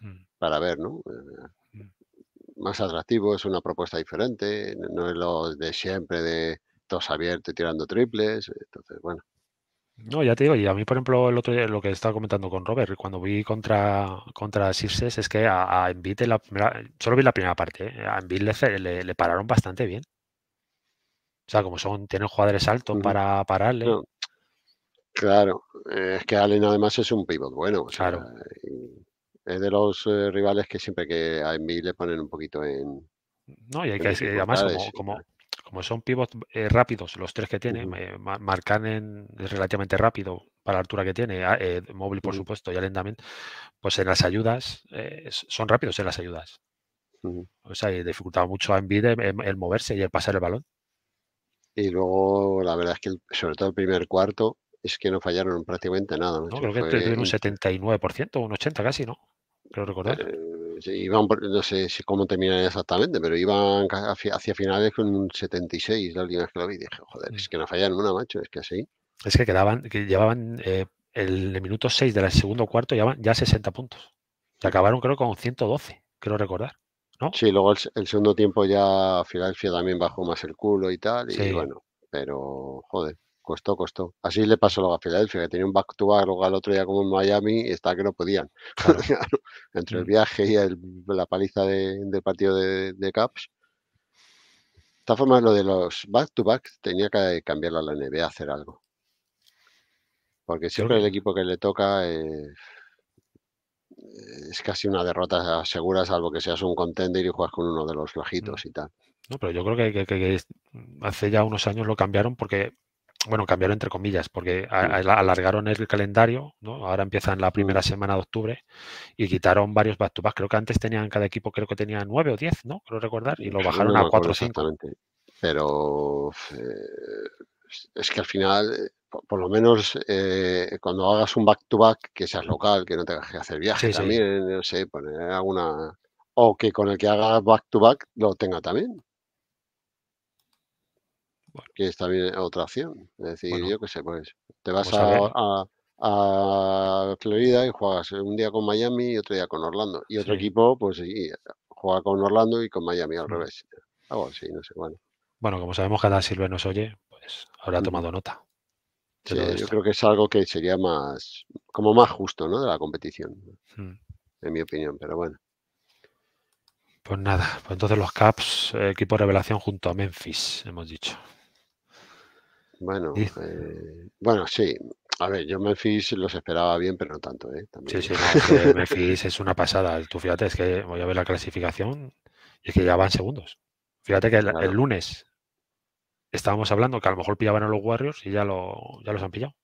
Speaker 1: mm. para ver, ¿no? Eh, mm. Más atractivo, es una propuesta diferente, no es lo de siempre de todos abiertos y tirando triples, entonces, bueno.
Speaker 3: No, ya te digo, y a mí, por ejemplo, el otro lo que estaba comentando con Robert, cuando vi contra, contra es que a, a solo vi la primera parte, ¿eh? a Envite le, pararon bastante bien. O sea, como son, tienen jugadores
Speaker 1: altos para pararle. Claro, eh, es que Allen además es un pivot bueno. claro. es de los eh, rivales que siempre que a Envy le ponen un poquito en. No, y hay que decir, además,
Speaker 3: como, son pivots eh, rápidos, los tres que tiene, marcan es relativamente rápido para la altura que tiene, móvil por supuesto y Allen también, pues en las ayudas, son rápidos en las ayudas. O sea, dificultaba mucho a Envy el, moverse y el pasar el balón.
Speaker 1: Y luego, la verdad es que, sobre todo el primer cuarto, es que no fallaron prácticamente nada. No, creo que tuvieron un
Speaker 3: 79%, un 80% casi, ¿no? Creo recordar. Eh,
Speaker 1: no sé cómo terminan exactamente, pero iban hacia, finales con un 76 la última vez que lo vi. dije, joder, es mm. que no fallaron una, macho, es que así.
Speaker 3: Es que quedaban, que llevaban eh, el, minuto 6 del segundo cuarto, ya 60 puntos. Y mm. acabaron creo con 112, creo recordar.
Speaker 1: ¿no? Sí, luego el, segundo tiempo ya Filadelfia también bajó más el culo y tal, y bueno, pero joder costó, costó. Así le pasó luego a Filadelfia, que tenía un back to back, luego al otro día como en Miami, y está que no podían. Entre el mm. viaje y la paliza de, del partido de, de Caps. De esta forma, lo de los back to back tenía que cambiarla a la NBA, hacer algo. Porque siempre el equipo que le toca eh, es casi una derrota segura, salvo que seas un contender y juegas con uno de los mm. bajitos y tal.
Speaker 3: No, pero yo creo que, hace ya unos años lo cambiaron porque bueno, cambiaron entre comillas, porque alargaron el calendario, ¿no? Ahora empiezan la mm. primera semana de octubre y quitaron varios back to back. Creo que antes tenían cada equipo, creo que tenía nueve o diez, ¿no? Creo recordar, y lo bajaron a cuatro o cinco.
Speaker 1: Pero eh, es que al final, eh, por, lo menos eh, cuando hagas un back to back, que seas local, que no tengas que hacer viajes también, no sé, poner alguna. O que con el que hagas back to back lo tenga también. Que es también otra opción. Es decir, yo que sé, pues te vas a, a, Florida y juegas un día con Miami y otro día con Orlando. Y otro equipo, pues juega con Orlando y con Miami al mm. revés. no sé, bueno. como sabemos
Speaker 3: que Adam Silver nos oye, pues
Speaker 1: habrá mm. tomado nota. Sí, yo creo que es algo que sería más, como más justo, ¿no? De la competición, mm. en mi opinión, pero bueno. Pues nada, pues
Speaker 3: entonces los Caps, equipo revelación junto a Memphis,
Speaker 1: hemos dicho. Bueno, ¿Sí? Eh, bueno, sí. A ver, yo Memphis los esperaba bien, pero no tanto, ¿eh? Sí, sí, es Memphis es una pasada. Tú fíjate, es que voy a ver la clasificación y es
Speaker 3: que ya van segundos. Fíjate que el, lunes estábamos hablando que a lo mejor pillaban a los Warriors y ya, lo, ya los han pillado.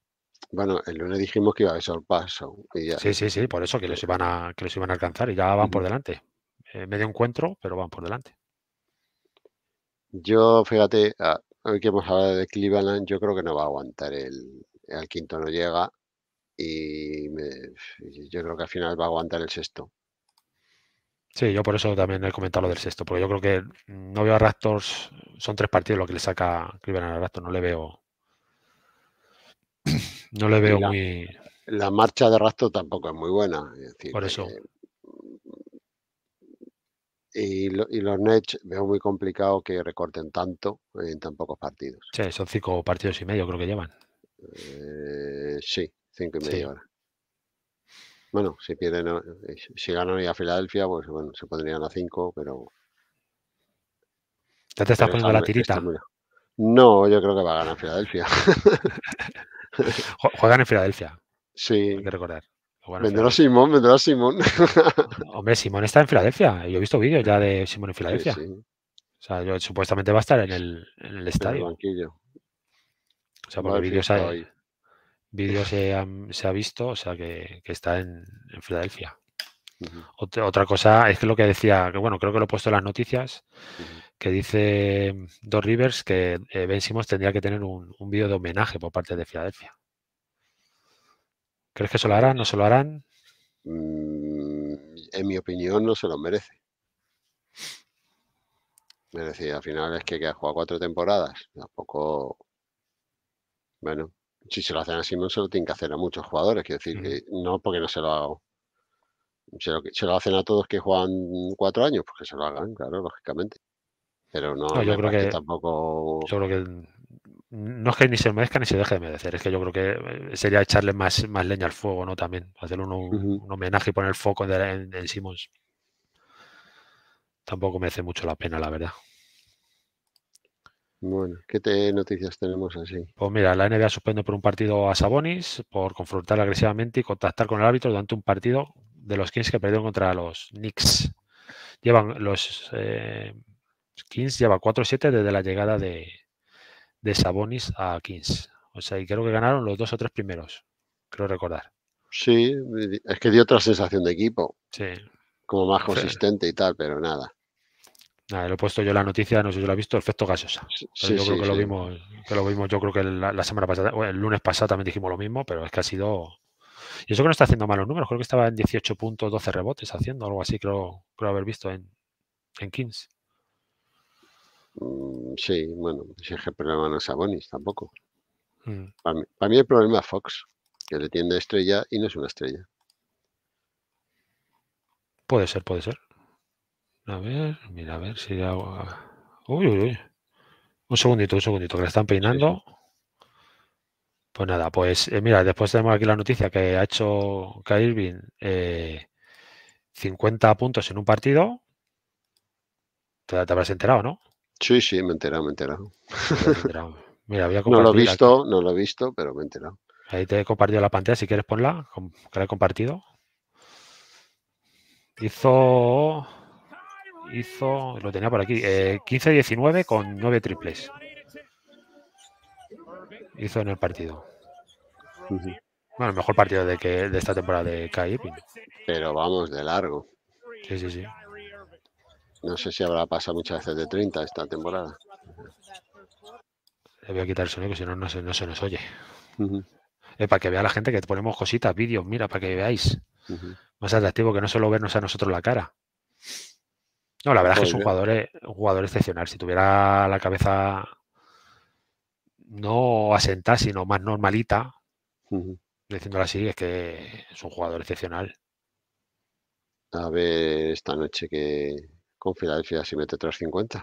Speaker 1: Bueno, el lunes dijimos que iba a haber paso Y ya. Sí, sí,
Speaker 3: sí, por eso que los iban a, que iban a alcanzar y ya van por delante. Eh, medio encuentro, pero van por
Speaker 1: delante. Yo, fíjate, ah, que hemos hablado de Cleveland, yo creo que no va a aguantar el. Al quinto no llega y yo creo que al final va a aguantar el sexto.
Speaker 3: Sí, yo por eso también he comentado lo del sexto, porque yo creo que no veo a Raptors, son tres partidos lo que le saca Cleveland a Raptors, no le veo. No le veo muy.
Speaker 1: La marcha de Raptors tampoco es muy buena. por eso y, los Nets veo muy complicado que recorten tanto en tan pocos partidos.
Speaker 3: Sí, son cinco partidos y medio, creo que llevan.
Speaker 1: Eh, sí, cinco y medio ahora. Bueno, si pierden, eh, si ganan y a Filadelfia, pues bueno, se pondrían a cinco, pero. ¿Ya te estás poniendo la tirita? No, yo creo que va a ganar Filadelfia. Juegan en Filadelfia. Sí. Hay que recordar vendrá Simón, vendrá Simón.
Speaker 3: Hombre, Simón está en Filadelfia. Yo he visto vídeos ya de Simón en Filadelfia.
Speaker 1: O
Speaker 3: sea, supuestamente va a estar en el, estadio. O sea, porque vídeos hay. Vídeos se, han, ha visto, o sea, que, está en, Filadelfia. otra, cosa es que lo que decía, que bueno, creo que lo he puesto en las noticias, que dice Dos Rivers que eh, Ben tendría que tener un
Speaker 1: vídeo de homenaje por parte de Filadelfia.
Speaker 3: ¿Crees que se lo harán? ¿No se lo harán?
Speaker 1: Mm, en mi opinión, no se lo merece. Es al final es que, ha jugado cuatro temporadas. Tampoco. Bueno, si se lo hacen a no se lo tienen que hacer a muchos jugadores. Quiero decir, no porque no se lo hago. Se lo, hacen a todos que juegan cuatro años, porque pues se lo hagan, claro, lógicamente. Pero no, yo creo que, tampoco. Yo que
Speaker 3: no es que ni se merezca ni se deje de merecer, es que yo creo que eh, sería echarle más, más leña al fuego, ¿no? También, hacerle un, homenaje y poner el foco en, en Simmons. Tampoco merece mucho la pena, la verdad.
Speaker 1: Bueno, ¿qué noticias tenemos así?
Speaker 3: Pues mira, la NBA suspende por un partido a Sabonis por confrontar agresivamente y contactar con el árbitro durante un partido de los Kings que perdieron contra los Knicks. Llevan los eh, Kings lleva 4-7 desde la llegada de, de Sabonis a Kings. O sea, y creo que ganaron los dos o tres primeros, creo recordar.
Speaker 1: Sí, es que dio otra sensación de equipo. Sí. Como más consistente y tal, pero nada.
Speaker 3: Nada, lo he puesto yo la noticia, no sé si lo he visto, efecto gasosa. Sí, yo creo que lo vimos, que lo vimos, yo creo que la, semana pasada, el lunes pasado también dijimos lo mismo, pero es que ha sido. Y eso que no está haciendo malos números, creo que estaba en 18.12 rebotes haciendo, algo así, creo, creo haber visto en, en Kings.
Speaker 1: Mm, sí, bueno, si es que el problema no es Sabonis tampoco. Mm. Para, mí, el problema es Fox, que le tiende estrella y no es una estrella.
Speaker 3: Puede ser, puede ser.
Speaker 1: A ver, mira, a ver
Speaker 3: si hago. Uy, uy, uy. Un segundito, un segundito, que le están peinando. Pues nada, pues eh, mira, después tenemos aquí la noticia que ha hecho Kyle 50 eh, puntos en un partido. te habrás enterado, ¿no?
Speaker 1: Sí, sí, me he enterado, me he
Speaker 3: no lo he visto,
Speaker 1: no lo he visto, pero me he enterado.
Speaker 3: Ahí te he compartido la pantalla, si quieres ponla, que la he compartido. Hizo,
Speaker 1: hizo, lo
Speaker 3: tenía por aquí, 15-19 eh, con 9 triples. Hizo en el partido. Bueno, el mejor partido de,
Speaker 1: que, de esta temporada de Kai Pero vamos, de largo. Sí, sí, sí. No sé si habrá pasado muchas veces de 30 esta temporada. Le voy a quitar el sonido, que si no, no
Speaker 3: se, nos oye. Es eh, para que vea la gente que ponemos cositas, vídeos, mira, para que veáis. Más atractivo que no solo vernos a nosotros la cara. No, la verdad es que es un eh, jugador, excepcional. Si tuviera la cabeza no asentada, sino más normalita,
Speaker 1: Diciéndola así, es que es un jugador excepcional. A ver esta noche que, con Filadelfia si mete 350.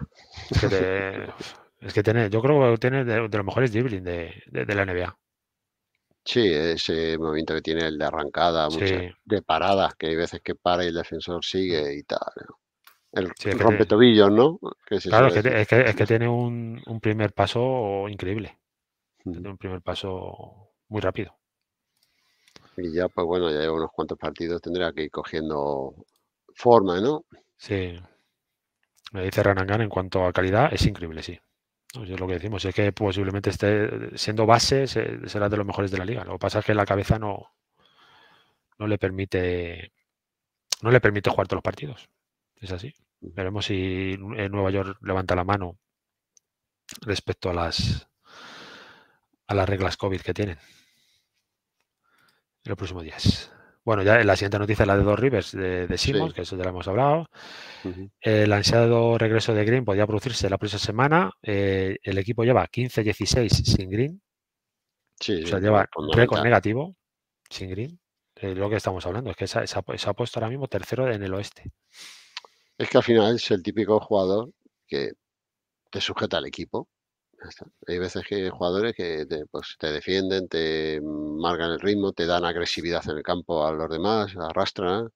Speaker 1: Es que,
Speaker 3: es que tiene, yo creo que tiene de, lo mejor es dribbling de, la NBA.
Speaker 1: Sí, ese movimiento que tiene el de arrancada, de paradas, que hay veces que para y el defensor sigue y tal. El rompe tobillos, ¿no? Es claro, es que, es que, tiene
Speaker 3: un, primer paso increíble. un primer paso muy rápido.
Speaker 1: Y ya, pues bueno, ya lleva unos cuantos partidos, tendría que ir cogiendo forma, ¿no? Sí. Me
Speaker 3: dice Ranangan en cuanto a calidad, es increíble, sí. es lo que decimos, es que posiblemente esté siendo base, será de los mejores de la liga. Lo que pasa es que la cabeza no, no le permite no le permite jugar todos los partidos. Es así. Veremos si eh, Nueva York levanta la mano respecto a las a las reglas COVID que tienen en los próximos días. Bueno, ya la siguiente noticia es la de dos Rivers de, Simons, que eso ya lo hemos hablado. Eh, el ansiado regreso de Green podría producirse la próxima semana. Eh, el equipo lleva 15-16 sin Green. Sí, o sea, lleva récord negativo sin Green. Eh, lo que estamos hablando es que se ha puesto ahora mismo tercero en el oeste.
Speaker 1: Es que al final es el típico jugador que te sujeta al equipo hay veces que hay jugadores que te, pues, te defienden, te marcan el ritmo, te dan agresividad en el campo a los demás, arrastran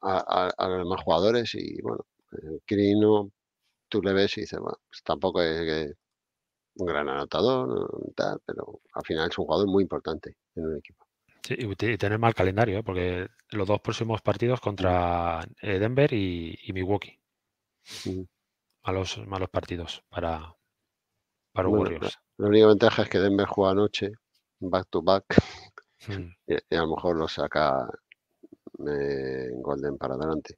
Speaker 1: a, los demás jugadores y bueno, el crino tú le ves y dices, bueno, pues tampoco es un gran anotador, pero al final es un jugador muy importante en un equipo.
Speaker 3: Sí, y tener mal calendario, ¿eh? porque los dos próximos partidos contra eh, Denver y, Milwaukee. Malos, malos partidos para, para La,
Speaker 1: única ventaja es que Denver juega anoche, back to back, hmm. y, a lo mejor lo saca me eh, Golden para adelante.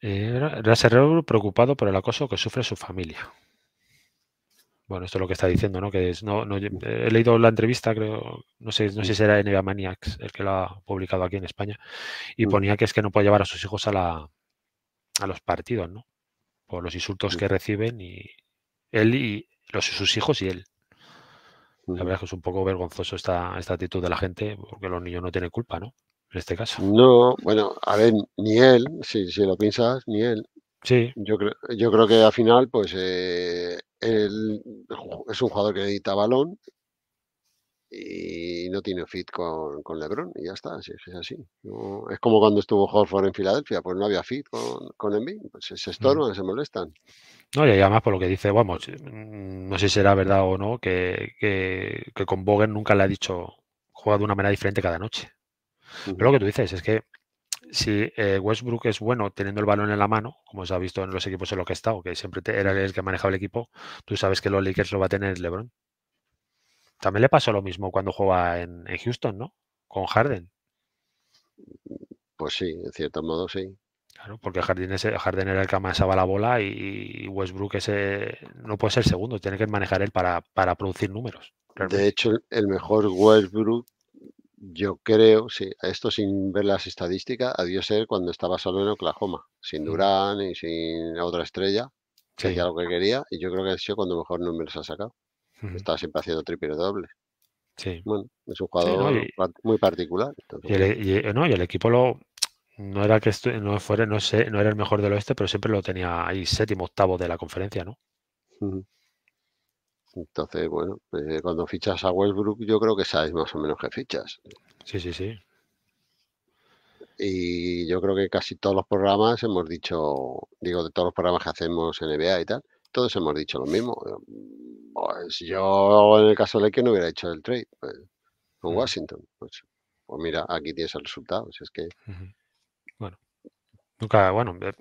Speaker 3: era Russell preocupado por el acoso que sufre su familia. Bueno, esto es lo que está diciendo, ¿no? Que es, he leído la entrevista, creo, no sé, si era NBA Maniacs el que la ha publicado aquí en España, y mm. ponía que es que no puede llevar a sus hijos a los partidos, ¿no? los insultos que reciben y él y los, sus hijos y él. La verdad es que es un poco vergonzoso esta, esta actitud de la gente porque los
Speaker 1: niños no tienen culpa, ¿no? En este caso. No, bueno, a ver, ni él, si, lo piensas, ni él. Sí. Yo creo, yo creo que al final, pues, eh, él es un jugador que edita balón y no tiene fit con, LeBron y ya está, es, así. es como cuando estuvo Horford en Filadelfia, pues no había fit con, con Embiid, pues se, estorban, se molestan.
Speaker 3: No, y además por lo que dice, vamos, eh, mm, no sé si será verdad o no, que, con Bogen nunca le ha dicho juega de una manera diferente cada noche. Pero lo que tú dices es que si eh, Westbrook es bueno teniendo el balón en la mano, como se ha visto en los equipos en los que ha estado, que siempre era el que manejaba el equipo, tú sabes que los Lakers lo va a tener LeBron. También le pasó lo mismo cuando juega en, Houston, ¿no? Con Harden. Pues sí, en cierto modo sí. Claro, porque Harden, Harden era el que amasaba la bola y, Westbrook ese eh, no puede ser segundo, tiene que manejar él
Speaker 1: para, producir números. De hecho, el mejor Westbrook, yo creo, sí, esto sin ver las estadísticas, dios ser cuando estaba solo en Oklahoma, sin mm. Durán y sin otra estrella, que lo que quería, y yo creo que ha sido cuando mejor números ha sacado estaba siempre haciendo triple doble Sí. Bueno, es un jugador muy particular. E,
Speaker 3: y, el, equipo lo, no era que no fuera, no sé, no era el mejor del oeste, pero siempre lo tenía ahí séptimo, octavo de la conferencia, ¿no?
Speaker 1: Entonces, bueno, pues, cuando fichas a Westbrook, yo creo que sabes más o menos que fichas. Sí, sí, sí. Y yo creo que casi todos los programas hemos dicho, digo, de todos los programas que hacemos en NBA y tal, todos hemos dicho lo mismo. Pues yo, en el caso de que no hubiera hecho el trade pues, con Washington. Pues, pues, mira, aquí tienes el resultado. es que.
Speaker 3: Bueno, nunca, bueno, eh,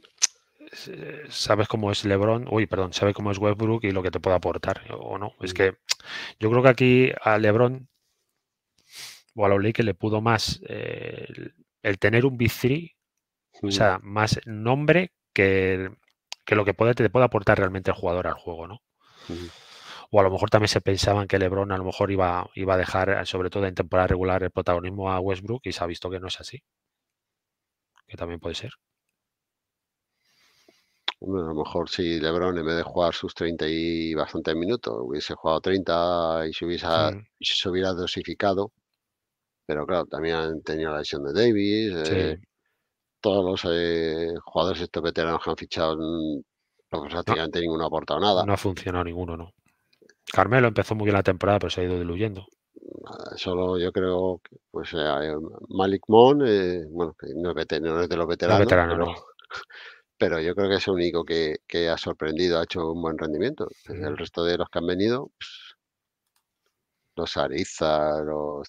Speaker 3: eh, sabes cómo es LeBron, uy, perdón, sabes cómo es Westbrook y lo que te puede aportar o no. Es mm. que yo creo que aquí a LeBron o a los le pudo más eh, el, tener un b 3, o mm. sea, más nombre que, lo que puede, te puede aportar realmente el jugador al juego, ¿no? o a lo mejor también se pensaban que LeBron a lo mejor iba, iba a dejar, eh, sobre todo en temporada regular, el protagonismo a Westbrook y se ha visto que no es así. Que también puede ser.
Speaker 1: a lo mejor si LeBron en vez de jugar sus 30 y bastantes minutos hubiese jugado 30 hmm. y se, hubiera dosificado. Pero claro, también han tenido la lesión de Davis. Eh, todos los eh, jugadores estos veteranos que han fichado mm, prácticamente ninguno ha aportado nada. No ha funcionado ninguno, no. Carmelo empezó muy bien la temporada, pero se ha ido diluyendo. Ah, solo yo creo que pues, eh, Malik Mon, eh, bueno, no es, de los veteranos, pero, yo creo que es el único que, ha sorprendido, ha hecho un buen rendimiento. El resto de los que han venido, pues, los Ariza,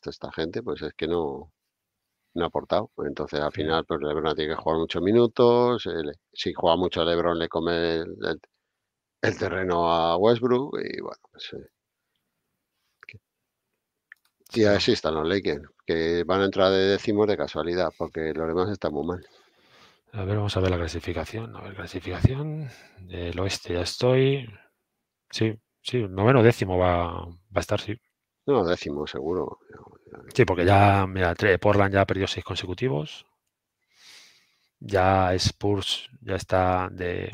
Speaker 1: esta gente, pues es que no, ha aportado. Entonces al final, pues Lebron tiene que jugar muchos minutos, eh, si juega mucho Lebron le come el el terreno a Westbrook y bueno, pues, eh, están los Lakers, que van a entrar de décimos de casualidad, porque los demás están muy mal.
Speaker 3: A ver, vamos a ver la
Speaker 1: clasificación. A ver, clasificación del oeste ya
Speaker 3: estoy. Sí, sí, noveno décimo va, va a estar, sí. No, décimo seguro. Sí, porque ya, mira, Portland ya perdió seis consecutivos. Ya Spurs ya está de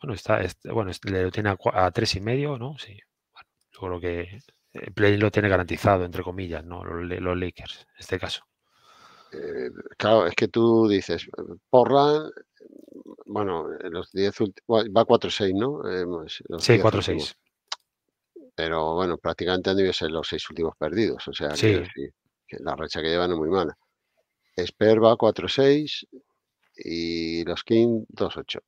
Speaker 3: bueno, está, bueno, lo tiene a, a tres y medio, ¿no? Sí. Bueno, yo creo que eh, Play lo tiene garantizado, entre comillas, ¿no? Los, Lakers, en este caso.
Speaker 1: Eh, claro, es que tú dices, porra, bueno, los 10 va 4-6, ¿no? Eh, pues, sí, 4-6. Pero bueno, prácticamente han debido ser los seis últimos perdidos, o sea, que, la racha que llevan es muy mala. Esper va 4-6 y los Kings 2-8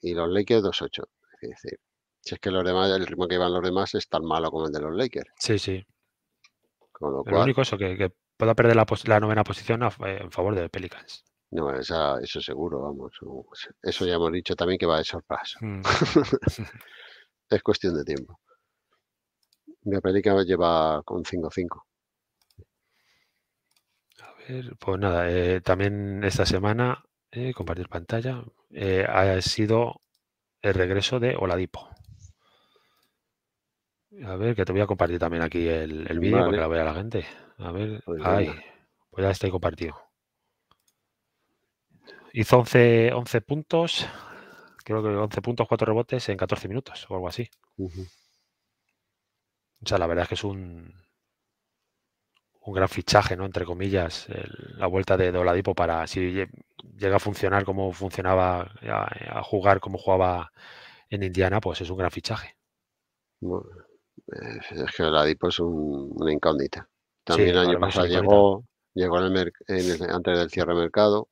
Speaker 1: y los Lakers 2-8. Es decir, si es que los demás, el ritmo que van los demás es tan malo como el de los Lakers. Sí, sí. lo, único
Speaker 3: es que, que pueda perder la, novena posición eh, en
Speaker 1: favor de Pelicans. No, eso seguro, vamos. Eso ya hemos dicho también que va de sorpresa. Mm. es cuestión de tiempo. Mi Pelicans lleva con 5-5.
Speaker 3: A ver, pues nada, eh, también esta semana eh, compartir pantalla, eh, ha sido el regreso de Oladipo. A ver, que te voy a compartir también aquí el, vídeo porque para que lo vea la gente. A ver, pues, pues ya está compartido. Hizo 11, 11 puntos, creo que 11 puntos, 4 rebotes en 14 minutos o algo así. O sea, la verdad es que es un, un gran fichaje, ¿no? Entre comillas, la vuelta de Doladipo para si llega a funcionar como funcionaba, a, jugar como jugaba en Indiana, pues es un gran fichaje.
Speaker 1: Eh, es que Doladipo es un, una incógnita. También el año pasado llegó, antes del cierre de mercado,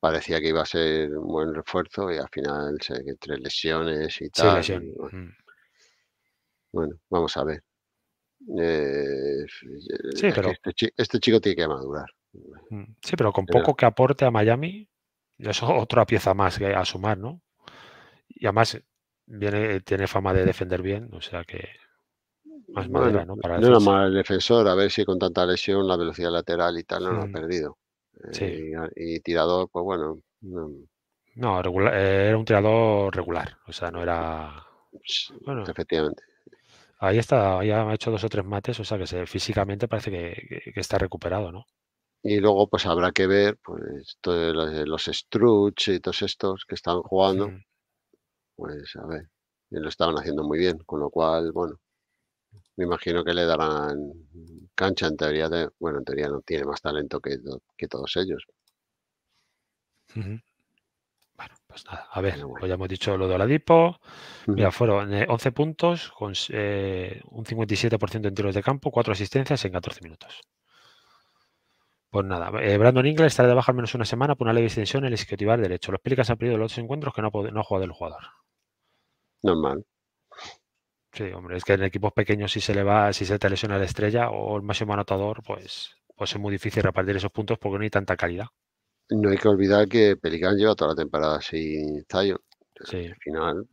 Speaker 1: parecía que iba a ser un buen refuerzo y al final entre lesiones y tal. Mm. bueno, vamos a ver. Eh, este, este chico, tiene que madurar.
Speaker 3: Mm, sí, pero con poco que aporte a Miami,
Speaker 1: es otra pieza más que a
Speaker 3: sumar, ¿no? Y además viene, tiene fama de defender bien, o sea que más madura ¿no? Para no
Speaker 1: mal defensor, a ver si con tanta lesión la velocidad lateral y tal no lo ha mm. perdido. Eh, y, tirador, pues bueno.
Speaker 3: No, eh, era un tirador regular, o sea, no era. Bueno, Efectivamente. Ahí está, ya ha hecho dos o tres mates, o sea que físicamente parece que, está recuperado, ¿no?
Speaker 1: Y luego pues habrá que ver pues, los, los y todos estos que están jugando. Pues a ver, lo estaban haciendo muy bien, con lo cual, bueno, me imagino que le darán cancha en teoría de, bueno, en teoría no tiene más talento que, todos ellos.
Speaker 3: Pues a ver, pues ya hemos dicho lo de Oladipo. Mira, fueron 11 eh, puntos con eh, un 57% en tiros de campo, 4 asistencias en 14 minutos. Pues nada, eh, Brandon Ingle estará de baja al menos una semana por una leve extensión en el isquiotibial derecho. Los Pelicans han perdido los otros encuentros que no ha, jugado el jugador. Normal. Sí, hombre, es que en equipos pequeños si se le va, si se te lesiona la estrella o el máximo anotador, pues, pues es muy difícil repartir esos puntos porque no hay tanta calidad.
Speaker 1: No hay que olvidar que Pelican lleva toda la temporada sin tallo. Sí. Al final.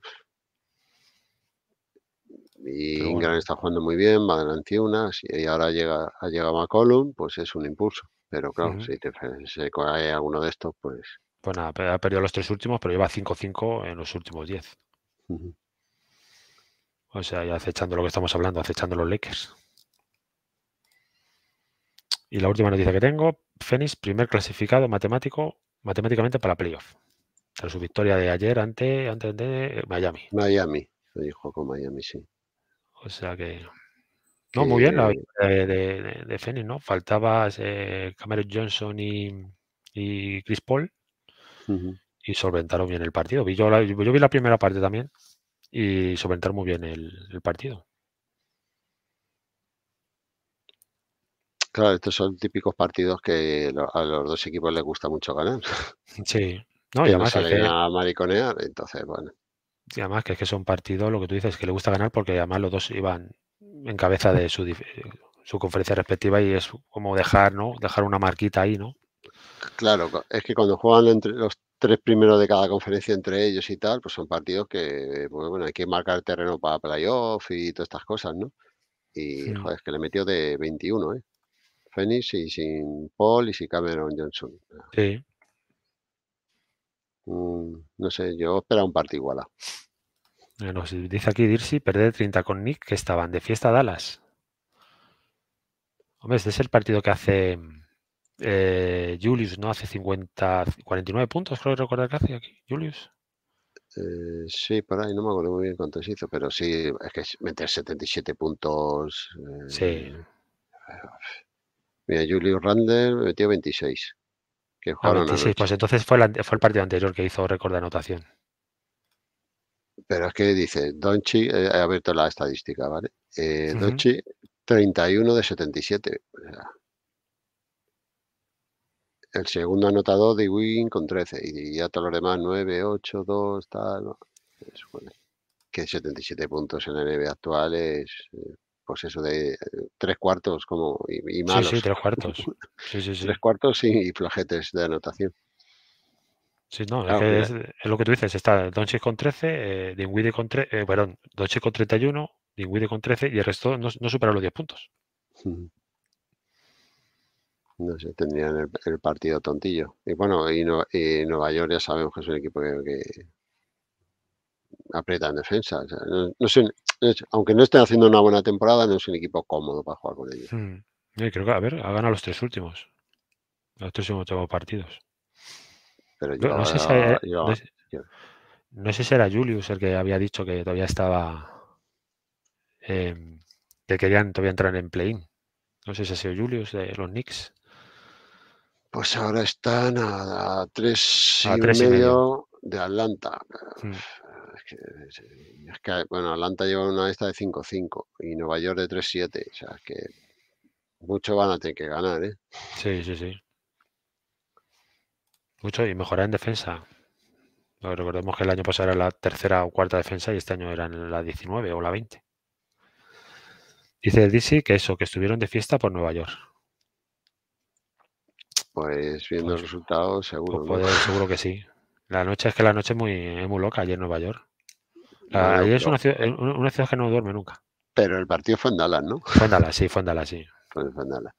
Speaker 1: Y Ingram está jugando muy bien, va adelante una. Y ahora llega, ha llegado McCollum, pues es un impulso. Pero claro, si te alguno de estos, pues. bueno pues ha perdido los tres últimos, pero lleva
Speaker 3: 5-5 en los últimos 10. O sea, ya acechando lo que estamos hablando, acechando los Lakers. Y la última noticia que tengo, Fénix, primer clasificado matemático, matemáticamente para playoff. Tras su victoria de ayer ante, antes de eh, Miami. Miami, se dijo con Miami, sí. O sea que. No, muy bien la eh de, de, de ¿no? Faltaba Cameron Johnson y, Chris Paul. Y solventaron bien el partido. Yo, yo vi la primera parte también y solventaron muy bien el partido.
Speaker 1: Claro, estos son típicos partidos que a los dos equipos les gusta mucho ganar.
Speaker 3: Sí. No, y además que... a
Speaker 1: mariconear, entonces, bueno.
Speaker 3: Y además que es que son partidos, lo que tú dices, que le gusta ganar porque además los dos iban en cabeza de su, conferencia respectiva y es como dejar, ¿no? Dejar una marquita ahí, ¿no?
Speaker 1: Claro, es que cuando juegan entre los tres primeros de cada conferencia entre ellos y tal, pues son partidos que, pues bueno, hay que marcar terreno para playoff y todas estas cosas, ¿no? Y, joder, es que le metió de 21, ¿eh? Phoenix y sin Paul y sin Cameron Johnson. Sí. Mm, no sé, yo esperaba un partido a
Speaker 3: Nos dice aquí Dirsi, perder 30 con Nick, que estaban de fiesta Dallas. Hombre, este es el partido que hace
Speaker 1: eh, Julius, ¿no? Hace 50, 49 puntos, creo que recordar que hace aquí, Julius. Eh, sí, por ahí no me acuerdo muy bien cuántos hizo, pero sí, es que meter 77 puntos. Eh, sí. Mira, Julio Randall metió 26. Que 26. Ah,
Speaker 3: pues entonces fue, fue el partido anterior que hizo récord de anotación.
Speaker 1: Pero es que dice, Donchi, eh, he abierto la estadística, ¿vale? Eh, Donchi, 31 de 77. El segundo anotador de Win con 13. Y ya todos los demás, 9, 8, 2, tal. Que 77 puntos en el NBA actual es. Eh, pues eso, de eh, tres cuartos como y, y malos. Sí, sí, tres cuartos. Sí, sí, sí. Tres cuartos y, y de anotación.
Speaker 3: Sí, no, es, lo que tú dices, está Doncic con 13, eh, Dinwiddie con 3, eh, perdón, Doncic con 31, Dinwiddie con 13 y el resto no, supera los 10 puntos.
Speaker 1: No sé, tendrían el, partido tontillo. Y bueno, y, Nueva York ya sabemos que es un equipo que aprieta en defensa. aunque no estén haciendo una buena temporada, no es un equipo cómodo para jugar con ellos.
Speaker 3: Hmm. creo que, a ver, ha ganado los tres últimos. Los tres últimos partidos. no, sé si era, Julius el que había dicho que todavía estaba. Em, que querían todavía entrar en play-in. No sé si ha sido Julius de los Knicks.
Speaker 1: Pues ahora están a, tres, medio de Atlanta. Hmm. Eh, eh, es que, bueno, Atlanta lleva una esta de 5-5 y Nueva York de 3-7. O sea, es que mucho van a tener que ganar, ¿eh? Sí, sí, sí.
Speaker 3: Mucho y mejorar en defensa. Recordemos que el año pasado era la tercera o cuarta defensa y este año eran la 19 o la 20. Dice el DC que eso, que estuvieron de fiesta por Nueva York. Pues viendo los pues, resultados, seguro. Pues seguro que sí. La noche es que la noche es
Speaker 1: muy, muy loca allí en Nueva York. es una
Speaker 3: ciudad, que no duerme nunca.
Speaker 1: Pero el partido fue en Dallas, ¿no? Fue en Dallas, sí, fue en Dallas, sí. Fue Dallas.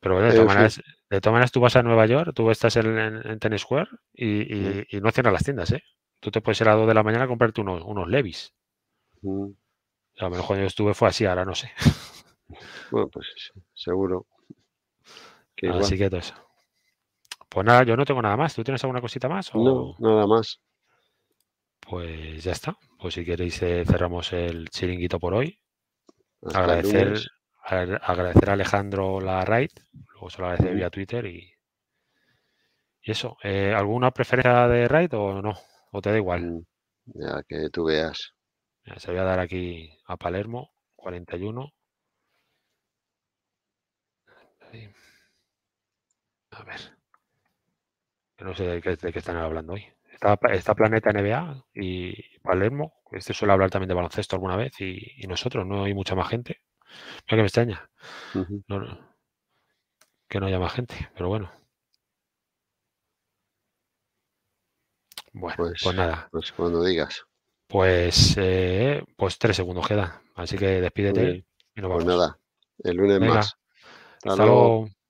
Speaker 1: Pero de todas,
Speaker 3: eh, de todas, tú vas a Nueva York, tú estás en, en, Tennis Square y, y, y, no las tiendas, ¿eh? Tú te puedes ir a las 2 de la mañana a comprarte unos, unos Levis. A lo mejor cuando yo estuve fue así, ahora no sé.
Speaker 1: Bueno, pues seguro.
Speaker 3: Así que todo eso. Pues nada, yo no tengo nada más. ¿Tú tienes alguna cosita más? No, nada más. Pues ya está. Pues si queréis eh, cerramos el chiringuito por hoy. agradecer, a, agradecer a Alejandro la raid. Luego se lo agradece vía Twitter y, y eso. Eh, ¿Alguna preferencia de raid o no? ¿O te da igual? Mm, ya que tú veas. se voy a dar aquí a Palermo, 41. A ver no sé de qué, están hablando hoy. Está, Planeta NBA y Palermo. Este suele hablar también de baloncesto alguna vez y, nosotros, no hay mucha más gente. Mira que me extraña. que no haya más gente, pero bueno. Bueno, pues, pues nada. Pues cuando digas. Pues, eh, pues tres segundos quedan. Así que despídete y nos vemos. Pues nada, el lunes más. Hasta, luego.